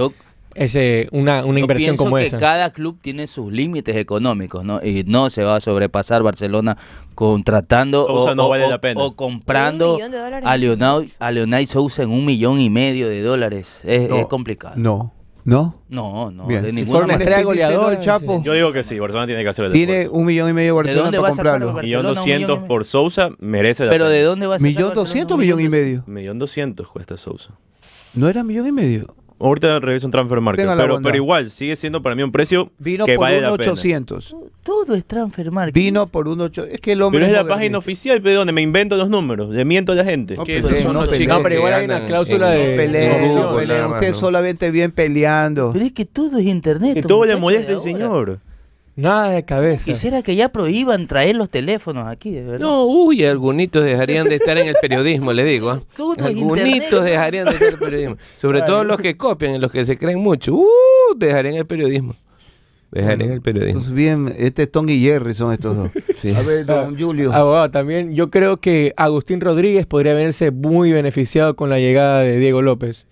ese una, una inversión como que esa. cada club tiene sus límites económicos, ¿no? Y no se va a sobrepasar Barcelona contratando o, no vale la comprando a Leonardo a Sousa en un millón y medio de dólares. es complicado. No. ¿No? No, no. Bien. De Si ninguna fuera estrella goleador, el Chapo. Yo digo que sí, Barcelona tiene que hacer el Tiene un millón y medio Barcelona dónde para a comprarlo. Barcelona? Millón doscientos por Sousa merece la Pero ¿de dónde va a ser? ¿Millón doscientos millón y medio? Millón doscientos cuesta Sousa. ¿No era millón y medio? Ahorita reviso un transfer market. Pero, igual, sigue siendo para mí un precio Vino que por la pena. Vino por 1.800. Todo es transfer market. Vino por 1.800. Es que el hombre. Pero es, la página oficial, pero donde me invento los números. Le miento a la gente. No, pero, son no, pero igual hay una cláusula de. peleo. no, Usted solamente bien peleando. Pero es que todo es internet. Que todo le molesta al señor. Nada de cabeza. Quisiera que ya prohíban traer los teléfonos aquí, de verdad. No, uy, algunos dejarían de estar en el periodismo, le digo. ¿ah? Algunos dejarían de estar en el periodismo. Sobre todo los que copian, los que se creen mucho. Uh, dejarían el periodismo. Dejarían el periodismo. bien, este es Tom y Jerry son estos dos. A ver, don ah, Julio. también yo creo que Agustín Rodríguez podría verse muy beneficiado con la llegada de Diego López.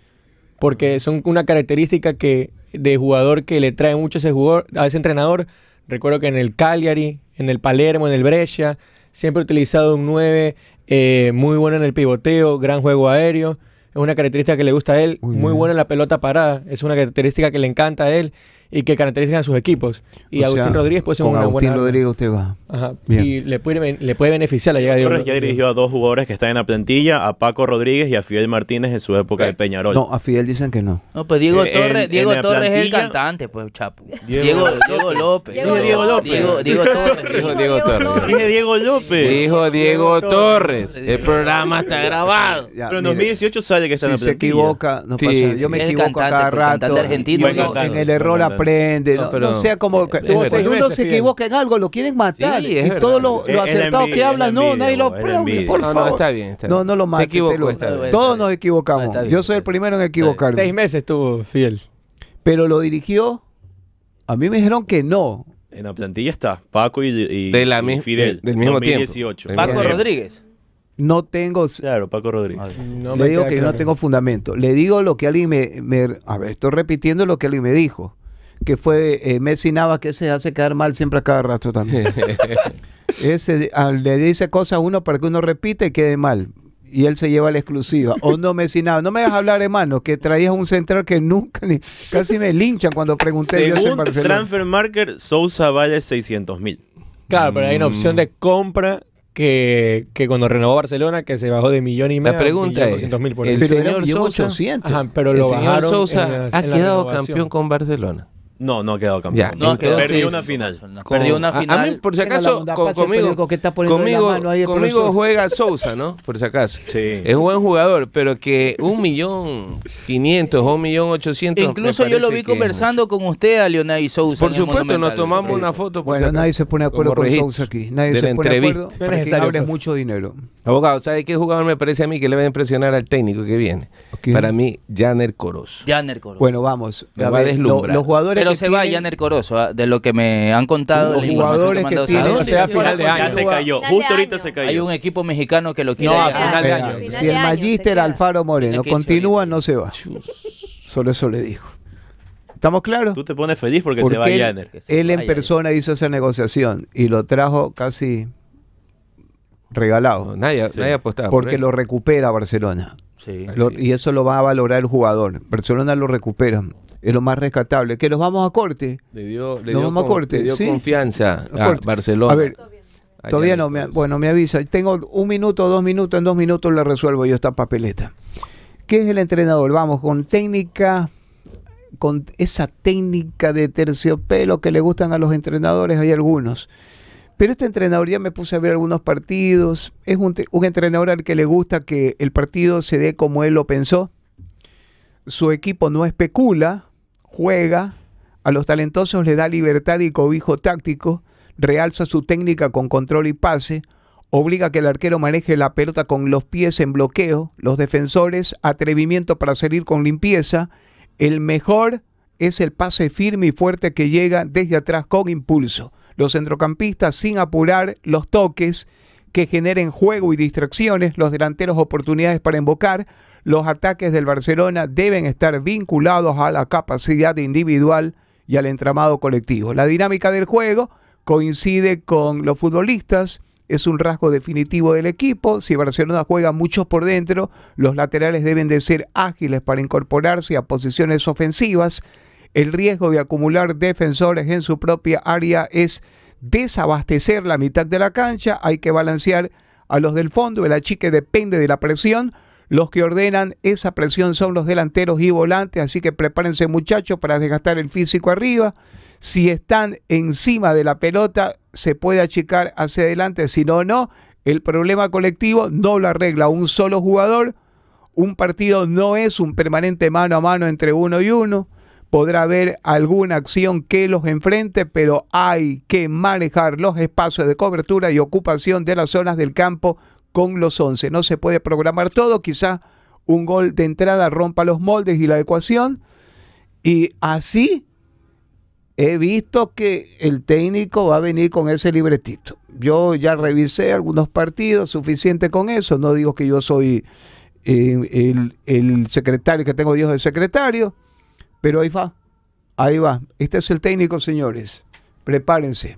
Porque son una característica que de jugador que le trae mucho ese jugador, a ese entrenador Recuerdo que en el Cagliari, en el Palermo, en el Brescia, siempre he utilizado un 9 eh, muy bueno en el pivoteo, gran juego aéreo. Es una característica que le gusta a él. Muy, muy bueno en la pelota parada. Es una característica que le encanta a él y que caracterizan a sus equipos. Y Agustín Rodríguez puede ser con una Agustín Rodríguez usted va. Ajá. Y le puede, le puede beneficiar la llegada de Torres ya dirigió a dos jugadores que están en la plantilla, a Paco Rodríguez y a Fidel Martínez en su época de eh, Peñarol. No, a Fidel dicen que no. No, pues Diego eh, Torres, Diego Torres es el cantante, pues, chapo. Diego, Diego, Diego López. Diego, Diego López. Diego, Diego Torres. Dijo Diego Torres. Dije Diego López. Dijo Diego Torres. El programa está grabado. Pero en 2018 sale que está en la plantilla. Si se equivoca, no pasa Yo me equivoco cada pues, rato. En el error aprende. No, sea como. Que, es uno se equivoca en algo, lo quieren matar. Sí, es y todo lo, lo acertado que habla, no, nadie lo pruebe, por favor. No, no, está bien. Está bien. No, no lo maten, Se Todos nos equivocamos. Yo soy el primero en equivocarme. Seis meses estuvo fiel. Pero lo dirigió. A mí me dijeron que no. En la plantilla está Paco y, y, de Fidel. Del mismo 2018. tiempo. Paco Rodríguez. No tengo. Claro, Paco Rodríguez. le digo que no tengo fundamento. Le digo lo que alguien me, me, A ver, estoy repitiendo lo que alguien me dijo que fue eh, Messi Nava, que se hace quedar mal siempre a cada rato también. Ese, le dice cosas a uno para que uno repite y quede mal. Y él se lleva la exclusiva. O no Messi Nava, no me vas a hablar, hermano, que traías un central que nunca ni casi me linchan cuando pregunté yo Transfer Marker, Sousa vale 600 mil. Claro, pero hay una opción de mm. compra que, cuando renovó Barcelona, que se bajó de millón y medio. La pregunta por el, señor Sousa, pero el lo bajaron Sousa ha quedado campeón con Barcelona. No, no ha quedado campeón. no, perdió, una final. perdió una final. A, mí, por si acaso, conmigo, conmigo, juega Sousa, ¿no? Por si acaso. Sí. Es un buen jugador, pero que un millón quinientos o un millón ochocientos. Incluso yo lo vi conversando con usted a Leonay Sousa. Por supuesto, nos tomamos una foto. Bueno, nadie se pone de acuerdo con Sousa aquí. Nadie se pone de acuerdo. es que mucho dinero. Abogado, ¿sabe qué jugador me parece a mí que le va a impresionar al técnico que viene? Para mí, Janer Coros. Janer Coros. Bueno, vamos. Me va a deslumbrar. Los jugadores no se va Janer Corozo, ah, de lo que me han contado. Los jugadores que, tienen, se cayó, justo ahorita se cayó. Hay un equipo mexicano que lo quiere. Si el Magister Alfaro Moreno continúa, no se va. Solo eso le dijo. ¿Estamos claros? Tú te pones feliz porque, se va él, Él en persona hizo esa negociación y lo trajo casi regalado. nadie, apostaba. Porque lo recupera Barcelona. y eso lo va a valorar el jugador. Barcelona lo recupera es lo más rescatable. Que los vamos a corte. Le dio, confianza a, Barcelona. ver, todavía no me, bueno, me avisa. Tengo un minuto, dos minutos, en dos minutos le resuelvo yo esta papeleta. ¿Qué es el entrenador? Vamos, con técnica, con esa técnica de terciopelo que le gustan a los entrenadores, hay algunos. Pero este entrenador ya me puse a ver algunos partidos. Es un entrenador al que le gusta que el partido se dé como él lo pensó. Su equipo no especula, juega, a los talentosos le da libertad y cobijo táctico, realza su técnica con control y pase, obliga a que el arquero maneje la pelota con los pies en bloqueo, los defensores atrevimiento para salir con limpieza, el mejor es el pase firme y fuerte que llega desde atrás con impulso. Los centrocampistas sin apurar los toques que generen juego y distracciones, los delanteros oportunidades para invocar, los ataques del Barcelona deben estar vinculados a la capacidad individual y al entramado colectivo. La dinámica del juego coincide con los futbolistas, es un rasgo definitivo del equipo. Si Barcelona juega muchos por dentro, los laterales deben de ser ágiles para incorporarse a posiciones ofensivas. El riesgo de acumular defensores en su propia área es desabastecer la mitad de la cancha. Hay que balancear a los del fondo. El achique depende de la presión los que ordenan esa presión son los delanteros y volantes, así que prepárense muchachos para desgastar el físico arriba. Si están encima de la pelota, se puede achicar hacia adelante, si no, no. El problema colectivo no lo arregla un solo jugador. Un partido no es un permanente mano a mano entre uno y uno podrá haber alguna acción que los enfrente, pero hay que manejar los espacios de cobertura y ocupación de las zonas del campo con los 11. No se puede programar todo, quizá un gol de entrada rompa los moldes y la ecuación. Y así he visto que el técnico va a venir con ese libretito. Yo ya revisé algunos partidos, suficiente con eso. No digo que yo soy eh, el, el, secretario, que tengo Dios de secretario, pero ahí va, ahí va. Este es el técnico, señores. Prepárense.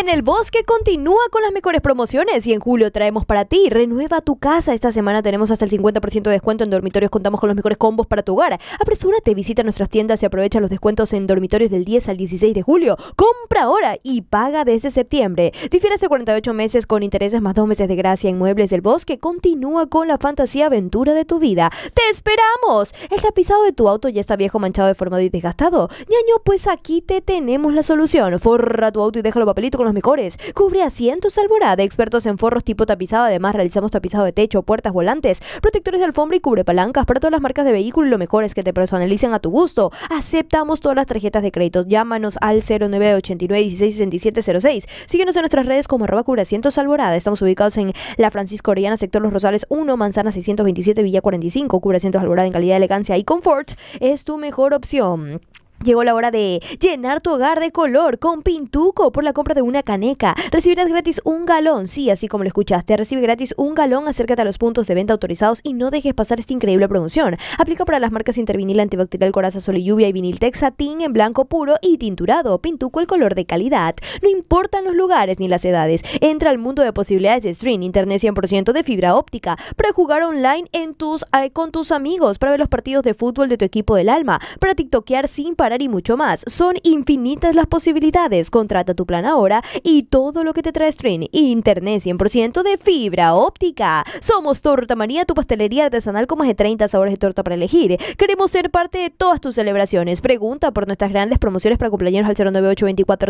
En el bosque continúa con las mejores promociones y en julio traemos para ti Renueva tu casa. Esta semana tenemos hasta el 50% de descuento en dormitorios. Contamos con los mejores combos para tu hogar. Apresúrate, visita nuestras tiendas y aprovecha los descuentos en dormitorios del 10 al 16 de julio. Compra ahora y paga desde septiembre. Difieres de 48 meses con intereses más dos meses de gracia en Muebles del Bosque. Continúa con la fantasía aventura de tu vida. ¡Te esperamos! El tapizado de tu auto ya está viejo, manchado, deformado y desgastado. Ñaño, pues aquí te tenemos la solución. Forra tu auto y déjalo para pelito con los mejores. Cubre asientos alborada, expertos en forros tipo tapizado. Además, realizamos tapizado de techo, puertas, volantes, protectores de alfombra y cubre palancas para todas las marcas de vehículo y lo mejor es que te personalicen a tu gusto. Aceptamos todas las tarjetas de crédito. Llámanos al 0989 166706. Síguenos en nuestras redes como arroba cubre alborada. Estamos ubicados en la Francisco Orellana, sector Los Rosales 1, Manzana 627, Villa 45. Cubre asientos alborada en calidad, elegancia y confort. Es tu mejor opción. Llegó la hora de llenar tu hogar de color con Pintuco por la compra de una caneca. Recibirás gratis un galón, sí, así como lo escuchaste. Recibe gratis un galón, acércate a los puntos de venta autorizados y no dejes pasar esta increíble promoción. Aplica para las marcas intervinil, antibacterial, coraza, sol y lluvia y vinil texatín en blanco puro y tinturado. Pintuco el color de calidad. No importan los lugares ni las edades. Entra al mundo de posibilidades de stream, internet 100% de fibra óptica, para jugar online eh, con tus amigos, para ver los partidos de fútbol de tu equipo del alma, para tiktokear sin parar y mucho más. Son infinitas las posibilidades. Contrata tu plan ahora y todo lo que te trae Stream. Internet 100% de fibra óptica. Somos Torta María, tu pastelería artesanal con más de 30 sabores de torta para elegir. Queremos ser parte de todas tus celebraciones. Pregunta por nuestras grandes promociones para cumpleaños al 098 24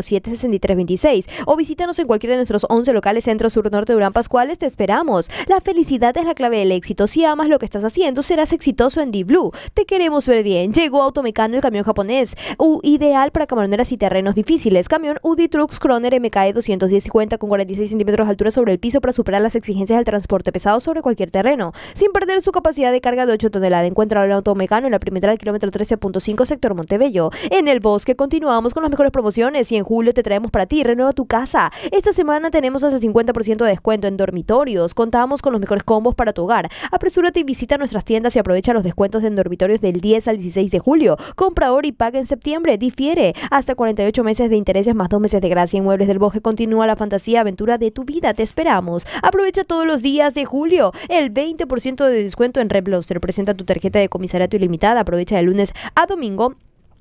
26 o visítanos en cualquiera de nuestros 11 locales centro sur norte de Durán Pascuales. Te esperamos. La felicidad es la clave del éxito. Si amas lo que estás haciendo, serás exitoso en D-Blue Te queremos ver bien. Llegó Automecano el camión japonés ideal para camioneras y terrenos difíciles. Camión UDI Trucks Croner MKE 210 con 46 centímetros de altura sobre el piso para superar las exigencias del transporte pesado sobre cualquier terreno, sin perder su capacidad de carga de 8 toneladas. Encuentra el automecano en la primera del kilómetro 13.5 sector Montebello. En el bosque continuamos con las mejores promociones y en julio te traemos para ti Renueva tu casa. Esta semana tenemos hasta el 50% de descuento en dormitorios. Contamos con los mejores combos para tu hogar. Apresúrate y visita nuestras tiendas y aprovecha los descuentos en dormitorios del 10 al 16 de julio. Compra ahora y pague en septiembre, difiere hasta 48 meses de intereses más dos meses de gracia. en Muebles del Bosque continúa la fantasía aventura de tu vida, te esperamos. Aprovecha todos los días de julio el 20% de descuento en Red Presenta tu tarjeta de comisariato ilimitada, aprovecha de lunes a domingo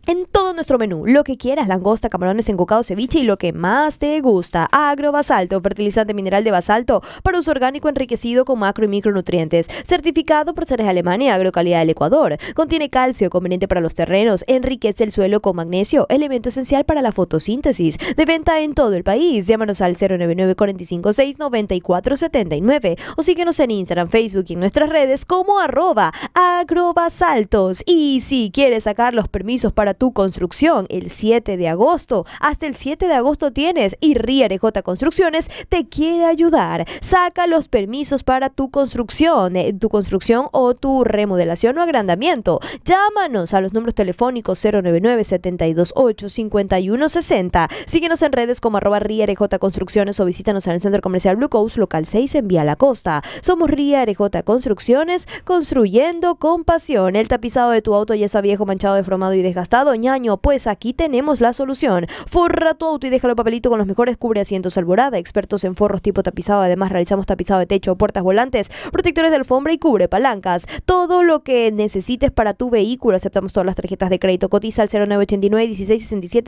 en todo nuestro menú. Lo que quieras, langosta, camarones encocado ceviche y lo que más te gusta. Agrobasalto, fertilizante mineral de basalto para uso orgánico enriquecido con macro y micronutrientes. Certificado por Ceres Alemania, Agrocalidad del Ecuador. Contiene calcio conveniente para los terrenos, enriquece el suelo con magnesio, elemento esencial para la fotosíntesis. De venta en todo el país. Llámanos al 099 456 9479 o síguenos en Instagram, Facebook y en nuestras redes como arroba agrobasaltos. Y si quieres sacar los permisos para tu construcción el 7 de agosto. Hasta el 7 de agosto tienes y RJ e Construcciones te quiere ayudar. Saca los permisos para tu construcción, eh, tu construcción o tu remodelación o agrandamiento. Llámanos a los números telefónicos 099-728-5160. Síguenos en redes como arroba RíaRJ e Construcciones o visítanos en el Centro Comercial Blue Coast, local 6 en Vía La Costa. Somos Ría e Construcciones, construyendo con pasión. El tapizado de tu auto ya está viejo, manchado, deformado y desgastado pues aquí tenemos la solución. Forra tu auto y déjalo papelito con los mejores cubre asientos alborada, expertos en forros tipo tapizado, además realizamos tapizado de techo, puertas volantes, protectores de alfombra y cubre palancas. Todo lo que necesites para tu vehículo, aceptamos todas las tarjetas de crédito. Cotiza al 0989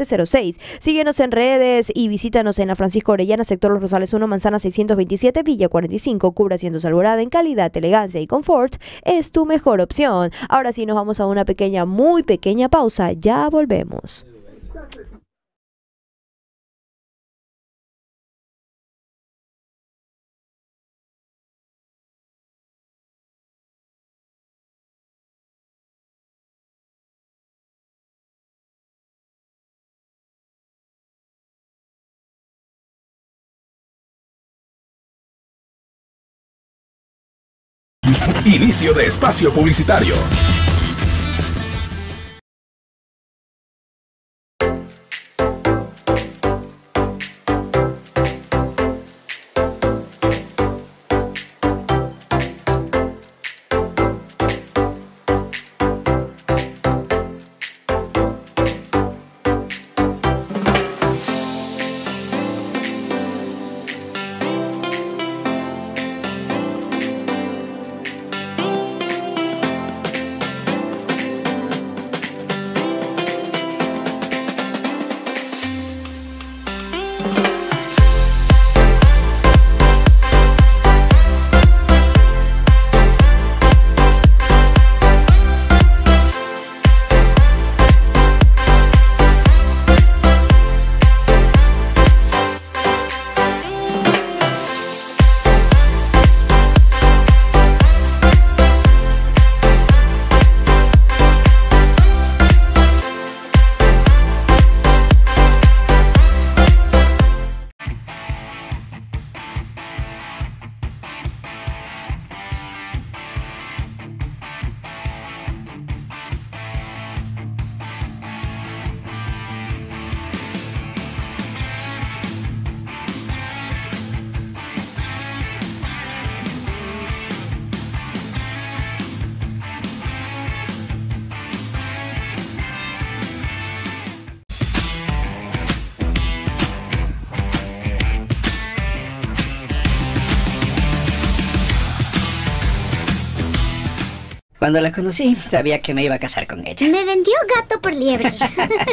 06 Síguenos en redes y visítanos en la Francisco Orellana, sector Los Rosales 1, manzana 627, Villa 45, cubre asientos alborada en calidad, elegancia y confort. Es tu mejor opción. Ahora sí nos vamos a una pequeña, muy pequeña pausa. Ya ya volvemos. Inicio de espacio publicitario. Cuando la conocí, sabía que me iba a casar con ella. Me vendió gato por liebre.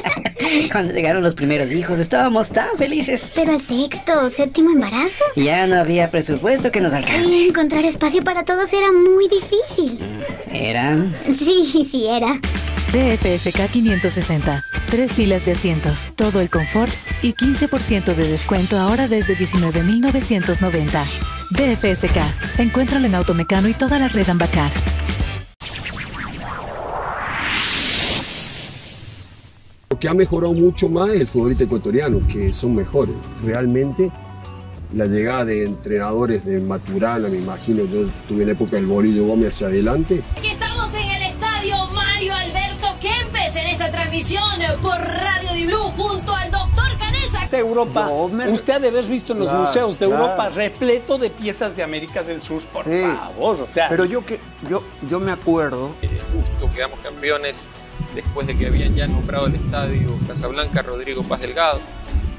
Cuando llegaron los primeros hijos, estábamos tan felices. Pero el sexto o séptimo embarazo. Ya no había presupuesto que nos alcance. encontrar espacio para todos era muy difícil. Mm, ¿Era? Sí, sí, era. DFSK 560. Tres filas de asientos, todo el confort y 15% de descuento ahora desde 19.990. DFSK. Encuéntralo en Automecano y toda la red Ambacar. que ha mejorado mucho más el futbolista ecuatoriano, que son mejores. Realmente, la llegada de entrenadores de Maturana, me imagino, yo tuve en época del Bolillo Gómez hacia adelante. Aquí estamos en el estadio Mario Alberto Kempes en esta transmisión por Radio Di Blue junto al doctor Canesa. Europa, usted ha de haber visto en los museos de Europa repleto de piezas de América del Sur, por favor, o sea. Pero yo, que, yo, yo me acuerdo. Eh, justo quedamos campeones después de que habían ya nombrado el estadio Casablanca Rodrigo Paz Delgado,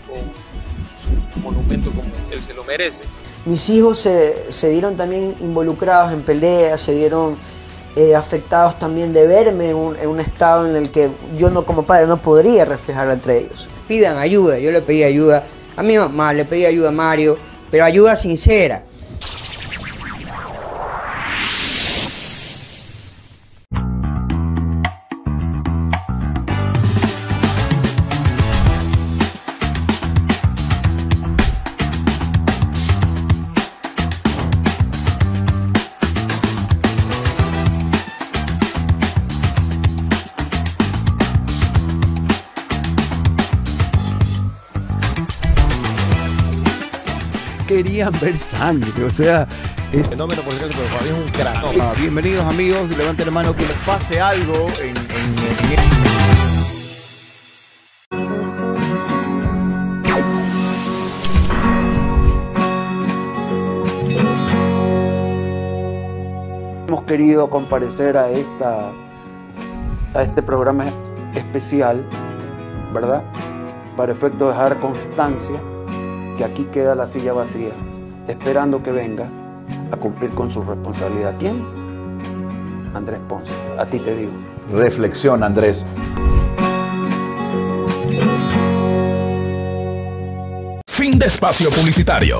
con su monumento como él se lo merece. Mis hijos se, se vieron también involucrados en peleas, se vieron eh, afectados también de verme en un, estado en el que yo no como padre no podría reflejar entre ellos. Pidan ayuda, yo le pedí ayuda a mi mamá, le pedí ayuda a Mario, pero ayuda sincera. ver sangre. O sea, es... fenómeno es un bienvenidos amigos, levanten la mano que les pase algo en... en... querido comparecer a esta a este programa especial, ¿verdad? Para efecto de dejar constancia que aquí queda la silla vacía esperando que venga a cumplir con su responsabilidad. ¿Quién? Andrés Ponce. A ti te digo. Reflexión, Andrés. Fin de espacio publicitario.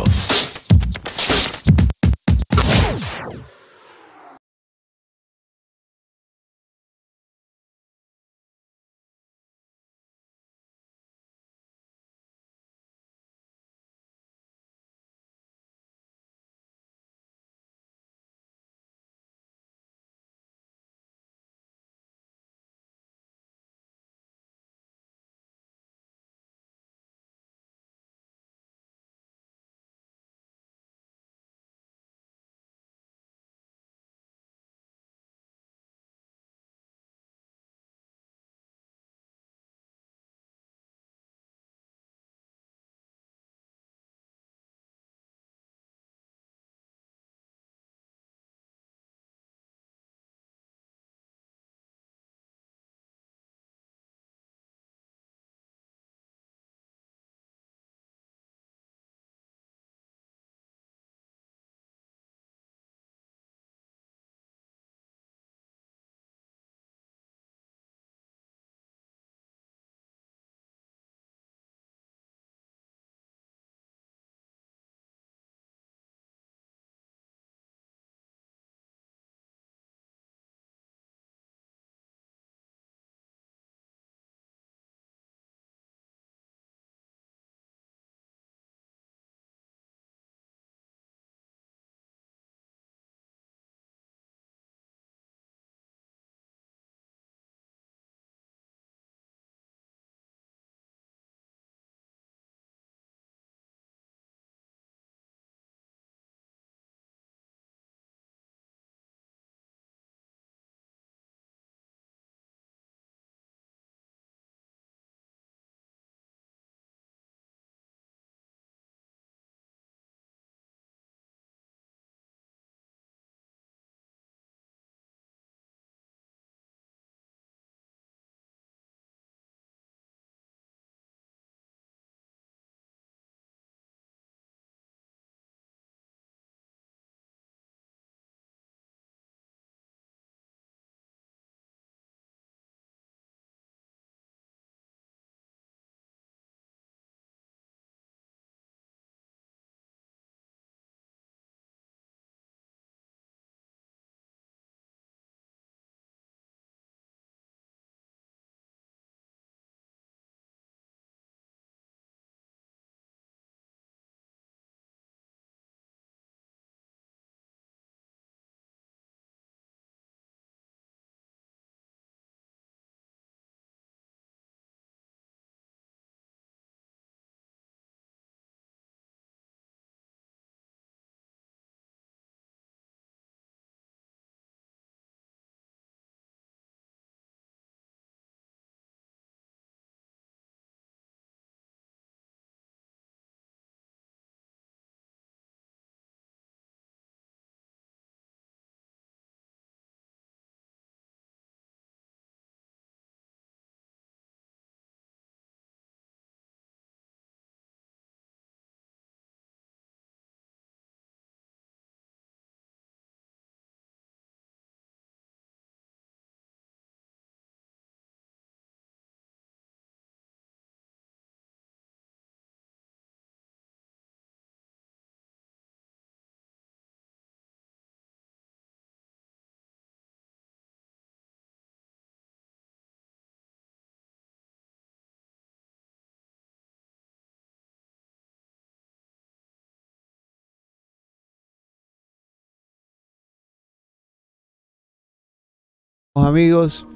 amigos.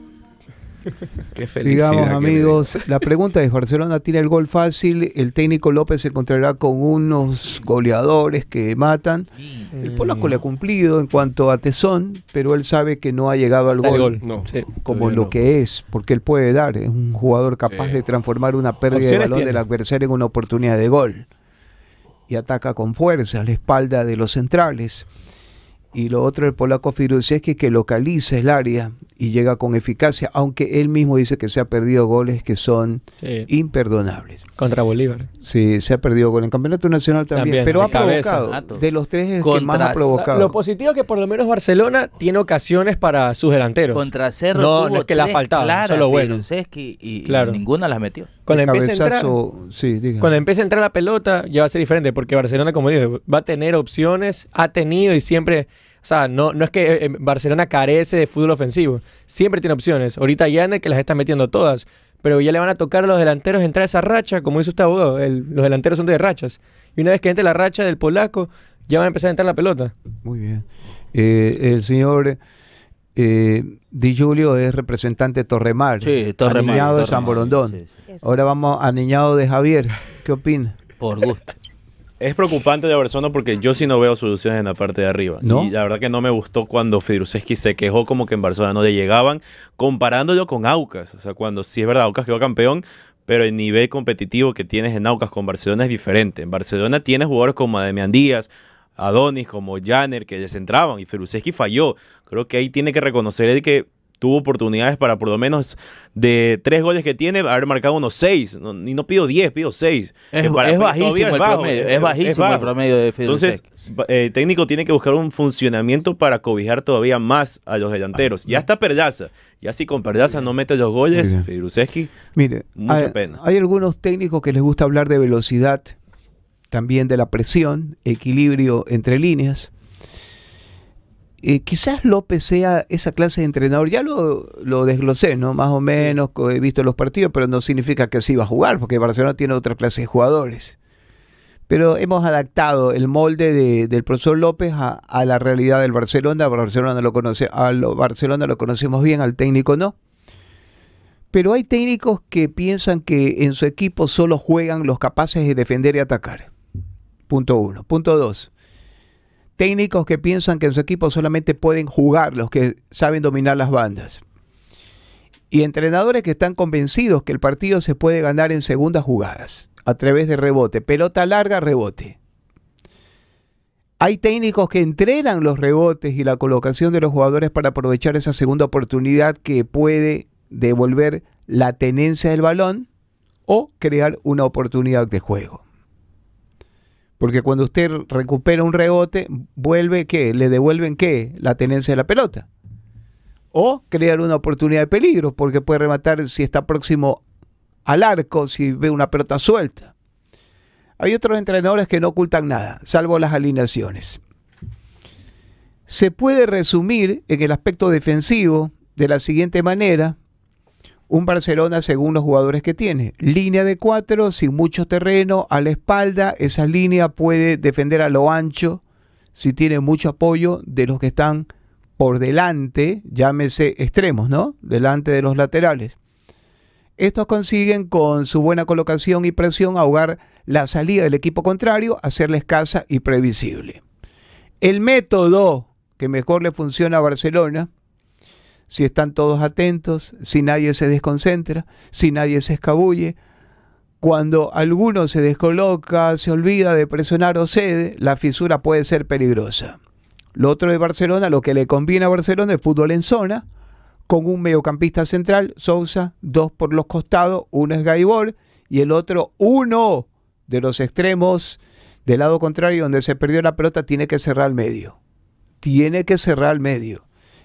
amigos, la pregunta es, Barcelona tiene el gol fácil, el técnico López se encontrará con unos goleadores que matan. El polaco eh. le ha cumplido en cuanto a tesón, pero él sabe que no ha llegado al gol, como lo que es, porque él puede dar, es un jugador capaz de transformar una pérdida de balón del adversario en una oportunidad de gol. Y ataca con fuerza a la espalda de los centrales y lo otro del polaco es que localiza el área y llega con eficacia, aunque él mismo dice que se ha perdido goles que son imperdonables. Contra Bolívar. Sí, se ha perdido goles en Campeonato Nacional también, pero ha provocado. De los tres es que más ha provocado. Lo positivo es que por lo menos Barcelona tiene ocasiones para sus delanteros. Contra Cerro no, es que la faltaba, solo bueno. Y, ninguna las metió. Cuando empiece, cuando empiece a entrar la pelota ya va a ser diferente porque Barcelona, como digo, va a tener opciones, ha tenido y siempre o sea, no, es que eh, eh, Barcelona carece de fútbol ofensivo. Siempre tiene opciones. Ahorita yane que las está metiendo todas. Pero ya le van a tocar a los delanteros entrar a esa racha, como dice usted, abogado. los delanteros son de rachas. Y una vez que entre la racha del polaco, ya van a empezar a entrar la pelota. Muy bien. Eh, el señor Di Julio es representante de Torremar. Sí, Torremar. Aniñado de San Borondón. Ahora vamos a Niñado de Javier. ¿Qué opina? Por gusto es preocupante de Barcelona porque yo sí no veo soluciones en la parte de arriba. ¿No? Y la verdad que no me gustó cuando Fidruseski se quejó como que en Barcelona no le llegaban, comparándolo con Aucas. O sea, cuando sí es verdad, Aucas quedó campeón, pero el nivel competitivo que tienes en Aucas con Barcelona es diferente. En Barcelona tienes jugadores como Ademian Díaz, Adonis, como Janer, que les entraban y Fidruseski falló. Creo que ahí tiene que reconocer el que tuvo oportunidades para por lo menos de tres goles que tiene, haber marcado unos seis. No, y no pido diez, pido seis. Es, bajísimo es el promedio. bajísimo de Entonces, el eh, técnico tiene que buscar un funcionamiento para cobijar todavía más a los delanteros. Ya está Perdaza. Ya si con Perdaza no mete los goles, Fidrusewski. Mire, mucha pena. Hay algunos técnicos que les gusta hablar de velocidad, también de la presión, equilibrio entre líneas. Eh, quizás López sea esa clase de entrenador, ya lo, lo desglosé, ¿no? Más o menos, he visto los partidos, pero no significa que así va a jugar, porque Barcelona tiene otra clase de jugadores. Pero hemos adaptado el molde del profesor López a, la realidad del Barcelona. Barcelona lo conoce, a Barcelona lo conocemos bien, al técnico no. Pero hay técnicos que piensan que en su equipo solo juegan los capaces de defender y atacar. Punto uno. Punto dos técnicos que piensan que en su equipo solamente pueden jugar los que saben dominar las bandas. Y entrenadores que están convencidos que el partido se puede ganar en segundas jugadas, a través de rebote, pelota larga, rebote. Hay técnicos que entrenan los rebotes y la colocación de los jugadores para aprovechar esa segunda oportunidad que puede devolver la tenencia del balón o crear una oportunidad de juego. Porque cuando usted recupera un rebote, vuelve qué? Le devuelven qué? La tenencia de la pelota. O crear una oportunidad de peligro, porque puede rematar si está próximo al arco, si ve una pelota suelta. Hay otros entrenadores que no ocultan nada, salvo las alineaciones. Se puede resumir en el aspecto defensivo de la siguiente manera, un Barcelona según los jugadores que tiene. Línea de cuatro, sin mucho terreno, a la espalda. Esa línea puede defender a lo ancho si tiene mucho apoyo de los que están por delante, llámese extremos, ¿no? Delante de los laterales. Estos consiguen con su buena colocación y presión ahogar la salida del equipo contrario, hacerla escasa y previsible. El método que mejor le funciona a Barcelona si están todos atentos, si nadie se desconcentra, si nadie se escabulle. Cuando alguno se descoloca, se olvida de presionar o cede, la fisura puede ser peligrosa. Lo otro de Barcelona, lo que le conviene a Barcelona es fútbol en zona, con un mediocampista central, Sousa, dos por los costados, uno es Gaibor y el otro uno de los extremos del lado contrario donde se perdió la pelota tiene que cerrar el medio. Tiene que cerrar el medio.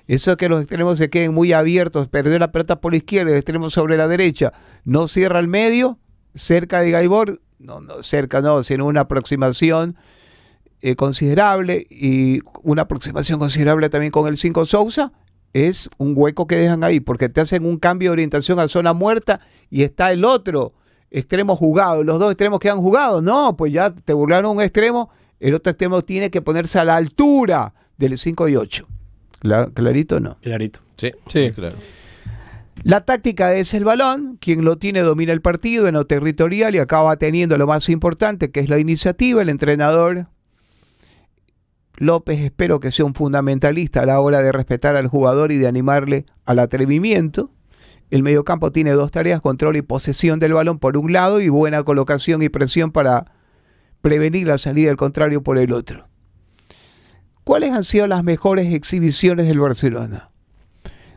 Eso que los extremos se queden muy abiertos, perdió la pelota por la izquierda, el extremo sobre la derecha, no cierra el medio, cerca de Gaibor, no, no cerca no, sino una aproximación eh, considerable y una aproximación considerable también con el 5 Sousa, es un hueco que dejan ahí, porque te hacen un cambio de orientación a zona muerta y está el otro extremo jugado, los dos extremos que jugados. No, pues ya te burlaron un extremo, el otro extremo tiene que ponerse a la altura del 5 y 8. ¿Clarito no? Clarito. Sí, claro. La táctica es el balón, quien lo tiene domina el partido en lo territorial y acaba teniendo lo más importante, que es la iniciativa. El entrenador López espero que sea un fundamentalista a la hora de respetar al jugador y de animarle al atrevimiento. El campo tiene dos tareas, control y posesión del balón por un lado y buena colocación y presión para prevenir la salida del contrario por el otro. ¿Cuáles han sido las mejores exhibiciones del Barcelona?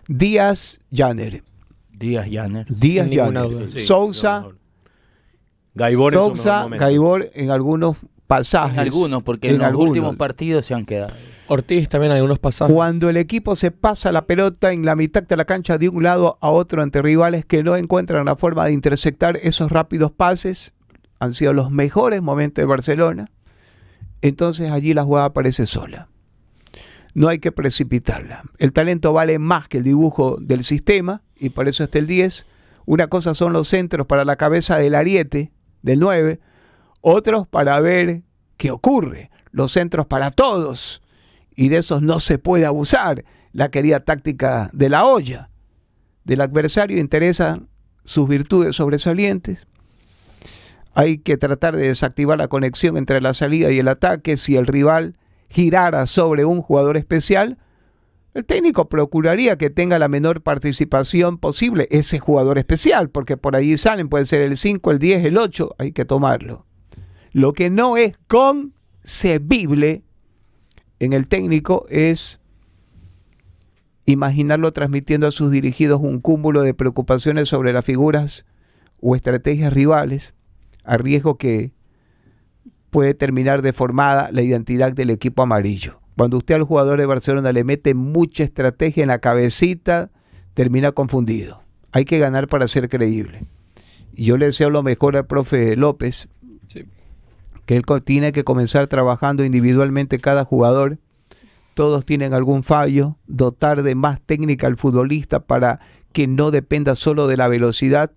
Díaz Janer. Díaz Janer. Díaz Janer. Sousa. Gaibor en, Gaibor en algunos pasajes. En algunos, porque en, los últimos partidos se han quedado. Ortiz también algunos pasajes. Cuando el equipo se pasa la pelota en la mitad de la cancha de un lado a otro ante rivales que no encuentran la forma de interceptar esos rápidos pases, han sido los mejores momentos de Barcelona. Entonces allí la jugada aparece sola no hay que precipitarla. El talento vale más que el dibujo del sistema, y por eso está el 10. Una cosa son los centros para la cabeza del ariete, del 9, otros para ver qué ocurre, los centros para todos, y de esos no se puede abusar, la querida táctica de la olla. Del adversario interesa sus virtudes sobresalientes. Hay que tratar de desactivar la conexión entre la salida y el ataque si el rival girara sobre un jugador especial, el técnico procuraría que tenga la menor participación posible ese jugador especial, porque por allí salen, puede ser el 5, el 10, el 8, hay que tomarlo. Lo que no es concebible en el técnico es imaginarlo transmitiendo a sus dirigidos un cúmulo de preocupaciones sobre las figuras o estrategias rivales, a riesgo que puede terminar deformada la identidad del equipo amarillo. Cuando usted al jugador de Barcelona le mete mucha estrategia en la cabecita, termina confundido. Hay que ganar para ser creíble. Y yo le deseo lo mejor al profe López, que él tiene que comenzar trabajando individualmente cada jugador. Todos tienen algún fallo, dotar de más técnica al futbolista para que no dependa solo de la velocidad.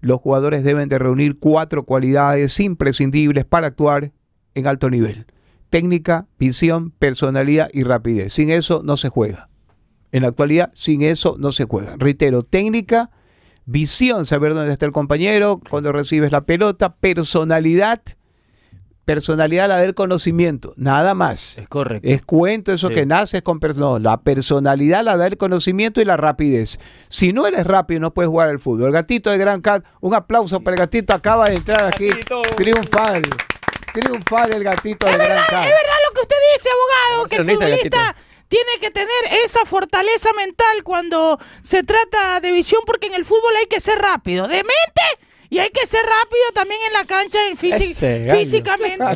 Los jugadores deben de reunir cuatro cualidades imprescindibles para actuar en alto nivel. Técnica, visión, personalidad y rapidez. Sin eso no se juega. En la actualidad, sin eso no se juega. Reitero, técnica, visión, saber dónde está el compañero cuando recibes la pelota, personalidad, personalidad la del conocimiento, nada más. Es correcto. Es cuento eso que naces con personalidad. la personalidad la da el conocimiento y la rapidez. Si no eres rápido, no puedes jugar al fútbol. El gatito de Gran Cat, un aplauso para el gatito, acaba de entrar aquí. Triunfal triunfa el gatito es verdad, Es verdad lo que usted dice, abogado, que el futbolista tiene que tener esa fortaleza mental cuando se trata de visión, porque en el fútbol hay que ser rápido. De mente y hay que ser rápido también en la cancha, en físicamente.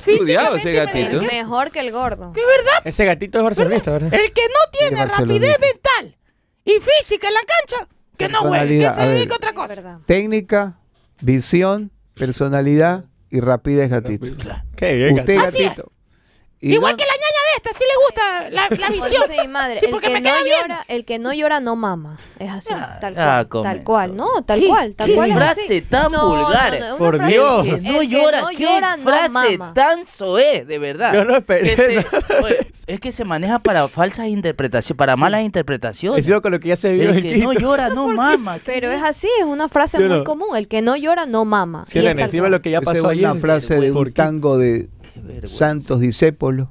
Físicamente. Mejor que el gordo. ¿Qué verdad? Ese gatito es barcelonista, ¿verdad? El que no tiene rapidez mental y física en la cancha, que no huele que se dedica a otra cosa. Técnica, visión, personalidad, y rapidez gatito. Qué gatito. Ah, Igual que la ñaña de esta, sí le gusta la, la visión. madre, sí, el, que me no llora, el que no llora no mama. Es así, ah, tal ah, cual. tal cual, no, tal cual. Tal cual frase tan vulgar. Por Dios. El que no llora, qué llora, frase tan soe, de verdad. Yo no esperé. es que se maneja para falsas interpretaciones, para malas interpretaciones. con lo que ya se vio. El que no llora no mama. Pero es así, es una frase muy común. El que no llora no mama. Sí, encima lo que ya pasó es una frase de un tango de Santos Discépolo,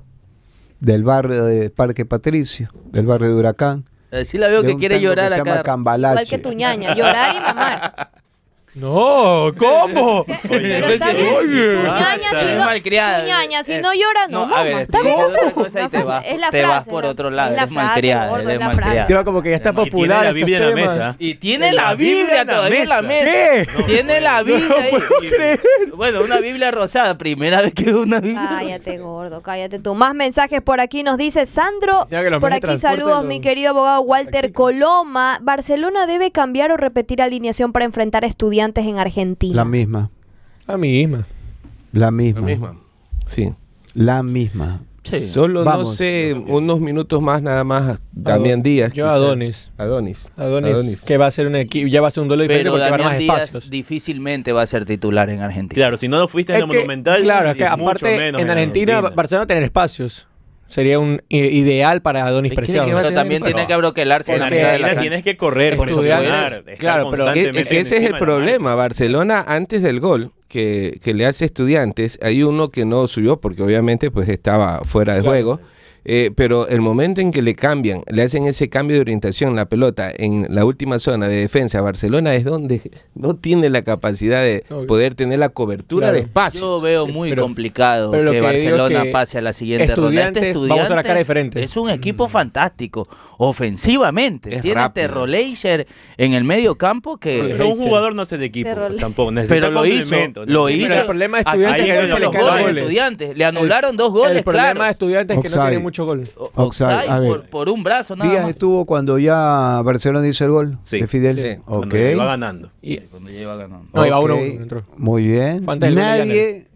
del barrio de Parque Patricio, del barrio de Huracán. Sí la veo que quiere llorar se llama Cambalache. Igual que tu ñaña, llorar y mamar. No, ¿cómo? Oye, pero está ah, Tu ñaña, si no, llora, no, no Está bien la frase. te, vas, te vas por otro lado. Es, malcriada, es malcriada. Se va como que ya está popular. Y tiene la Biblia en la mesa. Y tiene la Biblia todavía en la mesa. ¿Qué? Tiene la Biblia. No puedo creer. Bueno, una Biblia rosada. Primera vez que veo una Biblia. Cállate, gordo, cállate tú. Más mensajes por aquí nos dice Sandro. Por aquí saludos, mi querido abogado Walter Coloma. Barcelona debe cambiar o repetir alineación para enfrentar a estudiantes antes en Argentina. La misma. La misma. La misma. La misma. Sí. La misma. Sí. Solo no sé, unos minutos más nada más, Damián Díaz. Yo Adonis. Adonis. Adonis. Que va a ser un equipo, ya va a ser un duelo diferente porque va a más espacios. difícilmente va a ser titular en Argentina. Claro, si no lo fuiste en el Monumental, claro, es que aparte en Argentina, Barcelona va a tener espacios. Sería un ideal para Donis Preciado. pero también tiene que broquelarse en la de Tienes que correr, claro, pero ese es el problema. Barcelona antes del gol que, que, le hace estudiantes, hay uno que no subió porque obviamente pues estaba fuera de juego. Eh, pero el momento en que le cambian, le hacen ese cambio de orientación, la pelota en la última zona de defensa, a Barcelona es donde no tiene la capacidad de poder tener la cobertura de espacio. Yo veo muy complicado que, Barcelona pase a la siguiente ronda. Este estudiante es un mm. equipo fantástico, ofensivamente. tiene tiene Terroleisher en el medio campo que... un jugador no hace de equipo tampoco, necesita pero lo hizo, lo hizo. Pero el problema estudiantes es que le anularon dos goles, El problema de estudiantes es que no tiene mucho gol. por, un brazo nada Díaz estuvo cuando ya Barcelona hizo el gol de Fidel. Cuando iba ganando. Muy bien. Nadie,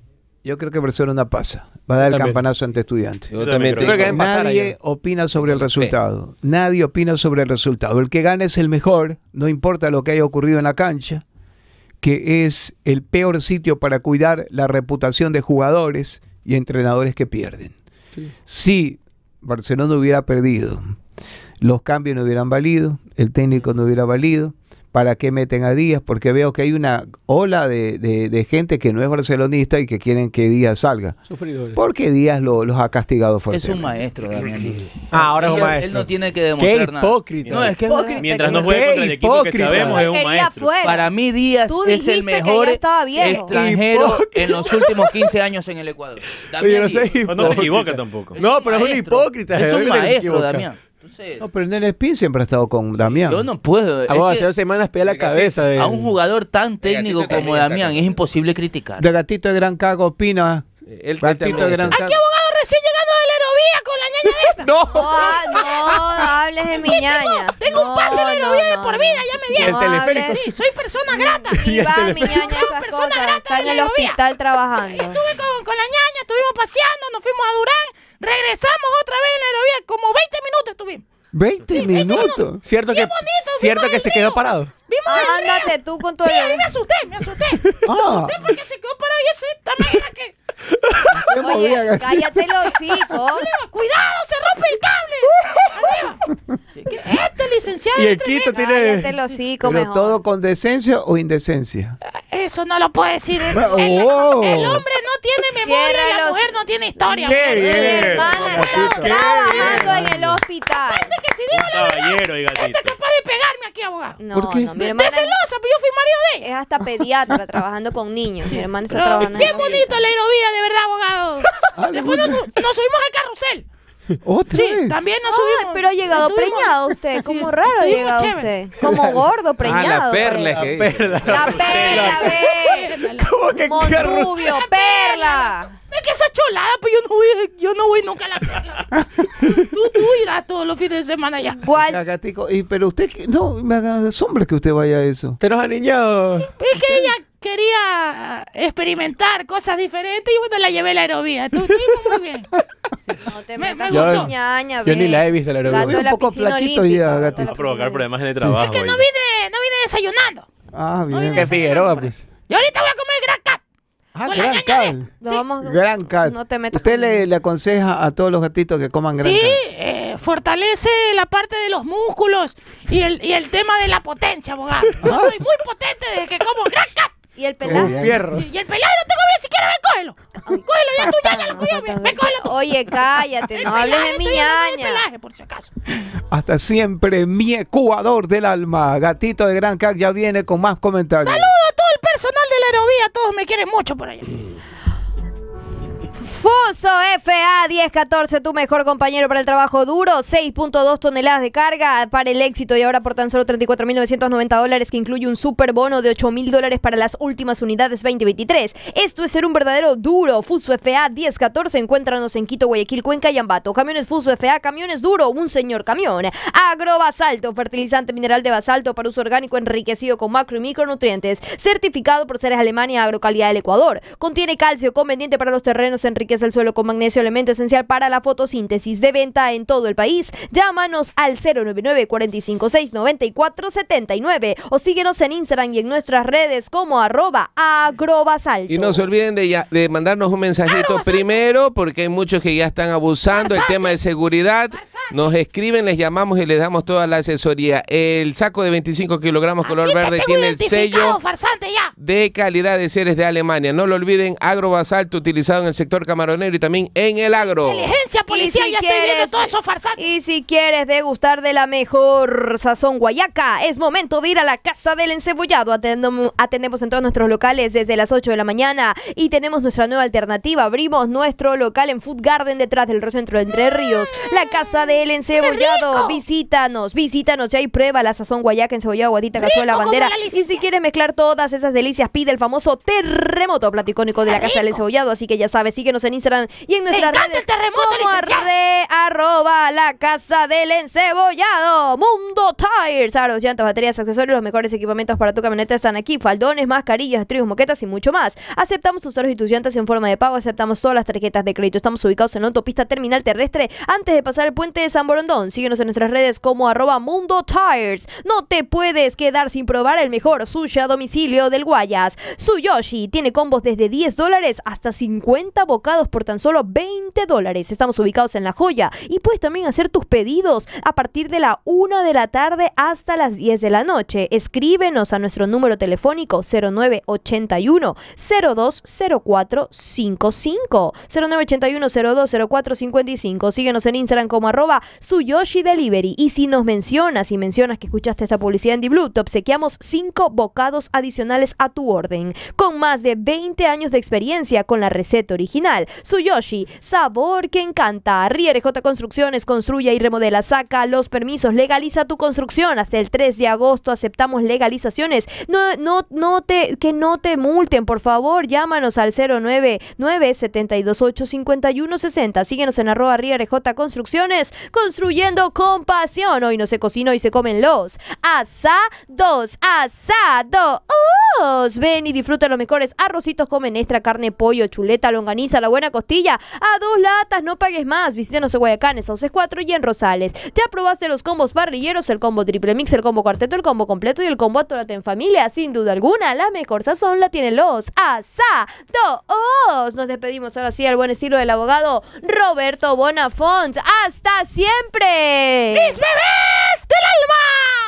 yo creo que Barcelona pasa. Va a dar el campanazo ante estudiantes. Nadie ¿eh? opina sobre el resultado. Nadie opina sobre el resultado. El que gana es el mejor, no importa lo que haya ocurrido en la cancha, que es el peor sitio para cuidar la reputación de jugadores y entrenadores que pierden. Si Barcelona hubiera perdido, los cambios no hubieran valido, el técnico no hubiera valido, para que meten a Díaz, porque veo que hay una ola de, de, gente que no es barcelonista y que quieren que Díaz salga. ¿Por Porque Díaz lo, los ha castigado fuertemente. Es un maestro, Damián. Ah, ahora es un maestro. Él no tiene que demostrar Qué hipócrita. Nada. No, es que hipócrita. Mientras no juegue contra el equipo que sabemos, es un maestro. Para mí Díaz es el mejor extranjero en los últimos 15 años en el Ecuador. Damián, no, no, se equivoca tampoco. No, pero es un hipócrita. Es un maestro, Damián no, pero el spin siempre ha estado con Damián. Yo no puedo. A vos hace dos semanas pega la cabeza. A un jugador tan técnico como Damián es imposible criticar. De gatito de gran cago opina. El gran cago. Aquí abogado recién llegado a con la ñaña esta? No. No, hables de mi ñaña. Tengo, un pase de novia de por vida, ya me dieron. Sí, soy persona grata. Y, va mi ñaña esas persona Grata Está en el hospital trabajando. Estuve con, con la ñaña, estuvimos paseando, nos fuimos a Durán, regresamos otra vez en la novia, como 20 minutos estuvimos. 20 minutos. Cierto Qué que bonito, cierto que se quedó parado. Ah, ándate tú con tu Sí, me asusté, me asusté. Me asusté ah. porque se quedó parado y así, también que. Oye, cállate los hijos. Cuidado, se rompe el cable. Arriba. Este licenciado. Y el Quito tiene. los hijos? Pero todo con decencia o indecencia. Eso no lo puedo decir. El, el, oh. hombre no tiene memoria y la mujer no tiene historia. ¿Qué? Mi hermana está trabajando en el hospital. Aparte que si digo la verdad, Caballero este es capaz de pegarme aquí, abogado. No, ¿Por qué? Mi celosa, pero pues yo fui marido de Es hasta pediatra trabajando con niños. Mi hermano está Bien bonito la aerovía, de verdad, abogado. Ah, Después nos, subimos al carrusel. ¿Otra sí, también nos subimos. pero ha llegado preñado usted. Como raro ha llegado usted. Como gordo, preñado. la perla. Pues. La perla, la perla, ve. ¿Cómo que Montubio, perla. Es que esa cholada, pues yo no voy, yo no voy nunca a la perla. tú, tú irás todos los fines de semana ya. ¿Cuál? y, pero usted, no, me haga asombra que usted vaya a eso. Pero es aniñado. Es que ella quería experimentar cosas diferentes y bueno, la llevé a la aerobía. Tú, tú muy bien. No te me, me yo, yo ni la he visto la aerobía. un poco flaquito ya, gatito. Va a provocar problemas en el trabajo. Es que no vine, no vine desayunando. Ah, bien. que Figueroa, pues. Yo ahorita voy a comer gran Ah, gran cal. sí. gran cal. No te metas ¿Usted le, aconseja a todos los gatitos que coman gran sí, Sí, eh, fortalece la parte de los músculos y el, y el tema de la potencia, abogado. Yo soy muy potente desde que como gran cal. Y el pelaje? Y el pelado no tengo bien siquiera, ven, cógelo. Cógelo, ya tú, ya, ya lo cogí, bien. ven, cógelo tú. Oye, cállate, no hables de mi ñaña. Pelaje, por si acaso. Hasta siempre, mi ecuador del alma. Gatito de Gran cat, ya viene con más comentarios. ¡Salud! vi todos me quieren mucho por allá. Mm. Fuso FA 1014, tu mejor compañero para el trabajo duro. 6.2 toneladas de carga para el éxito y ahora por tan solo 34.990 dólares que incluye un super bono de 8.000 dólares para las últimas unidades 2023. Esto es ser un verdadero duro. Fuso FA 1014, encuéntranos en Quito, Guayaquil, Cuenca y Ambato. Camiones Fuso FA, camiones duro, un señor camión. Agrobasalto, fertilizante mineral de basalto para uso orgánico enriquecido con macro y micronutrientes. Certificado por Ceres Alemania Agrocalidad del Ecuador. Contiene calcio conveniente para los terrenos enriquecidos es del suelo con magnesio, elemento esencial para la fotosíntesis de venta en todo el país. Llámanos al 099 456 94 o síguenos en Instagram y en nuestras redes como arroba agrobasalto. Y no se olviden de, de mandarnos un mensajito primero porque hay muchos que ya están abusando el tema de seguridad. Nos escriben, les llamamos y les damos toda la asesoría. El saco de 25 kilogramos color verde tiene el sello de calidad de seres de Alemania. No lo olviden, agrobasalto utilizado en el sector y también en el agro. Inteligencia policial, ya quieres, viendo todo eso Y si quieres degustar de la mejor sazón guayaca, es momento de ir a la Casa del Encebollado. Atendemos en todos nuestros locales desde las 8 de la mañana y tenemos nuestra nueva alternativa. Abrimos nuestro local en Food Garden detrás del recentro de Entre Ríos, la Casa del mm, Encebollado. Visítanos, visítanos ya y prueba la sazón guayaca, encebollado, guatita, cazuela, bandera. Y si quieres mezclar todas esas delicias, pide el famoso terremoto platicónico de la ah, Casa del Encebollado. Así que ya sabes, síguenos en Instagram y en nuestras redes como arre arroba la casa del encebollado. Mundo Tires, aros, llantas, baterías, accesorios, los mejores equipamientos para tu camioneta están aquí. Faldones, mascarillas, tríos, moquetas y mucho más. Aceptamos tus usuarios y tus en forma de pago. Aceptamos todas las tarjetas de crédito. Estamos ubicados en la autopista terminal terrestre antes de pasar el puente de San Borondón. Síguenos en nuestras redes como arroba Mundo Tires. No te puedes quedar sin probar el mejor sushi a domicilio del Guayas. su Yoshi tiene combos desde 10 dólares hasta 50 bocados por tan solo 20 dólares. Estamos ubicados en La Joya y puedes también hacer tus pedidos a partir de la 1 de la tarde hasta las 10 de la noche. Escríbenos a nuestro número telefónico 0981 020455 0981 020455. Síguenos en Instagram como arroba Suyoshi Delivery y si nos mencionas y mencionas que escuchaste esta publicidad en DiBlue, te obsequiamos 5 bocados adicionales a tu orden. Con más de 20 años de experiencia con la receta original, Suyoshi, sabor que encanta. Riere J Construcciones, construya y remodela. Saca los permisos, legaliza tu construcción. Hasta el 3 de agosto aceptamos legalizaciones. No, no, no que no te multen, por favor. Llámanos al 099 728 5160 Síguenos en arroba Construcciones, construyendo con pasión. Hoy no se cocina, y se comen los asados, asados. Ven y disfruta los mejores arrocitos comen extra carne, pollo, chuleta, longaniza, la buena costilla a dos latas, no pagues más. Visítanos en Guayacán, en Sauces 4 y en Rosales. Ya probaste los combos parrilleros, el combo triple mix, el combo cuarteto, el combo completo y el combo atorate en familia. Sin duda alguna, la mejor sazón la tienen los asados. Nos despedimos ahora sí al buen estilo del abogado Roberto Bonafont. ¡Hasta siempre! ¡Mis bebés del alma!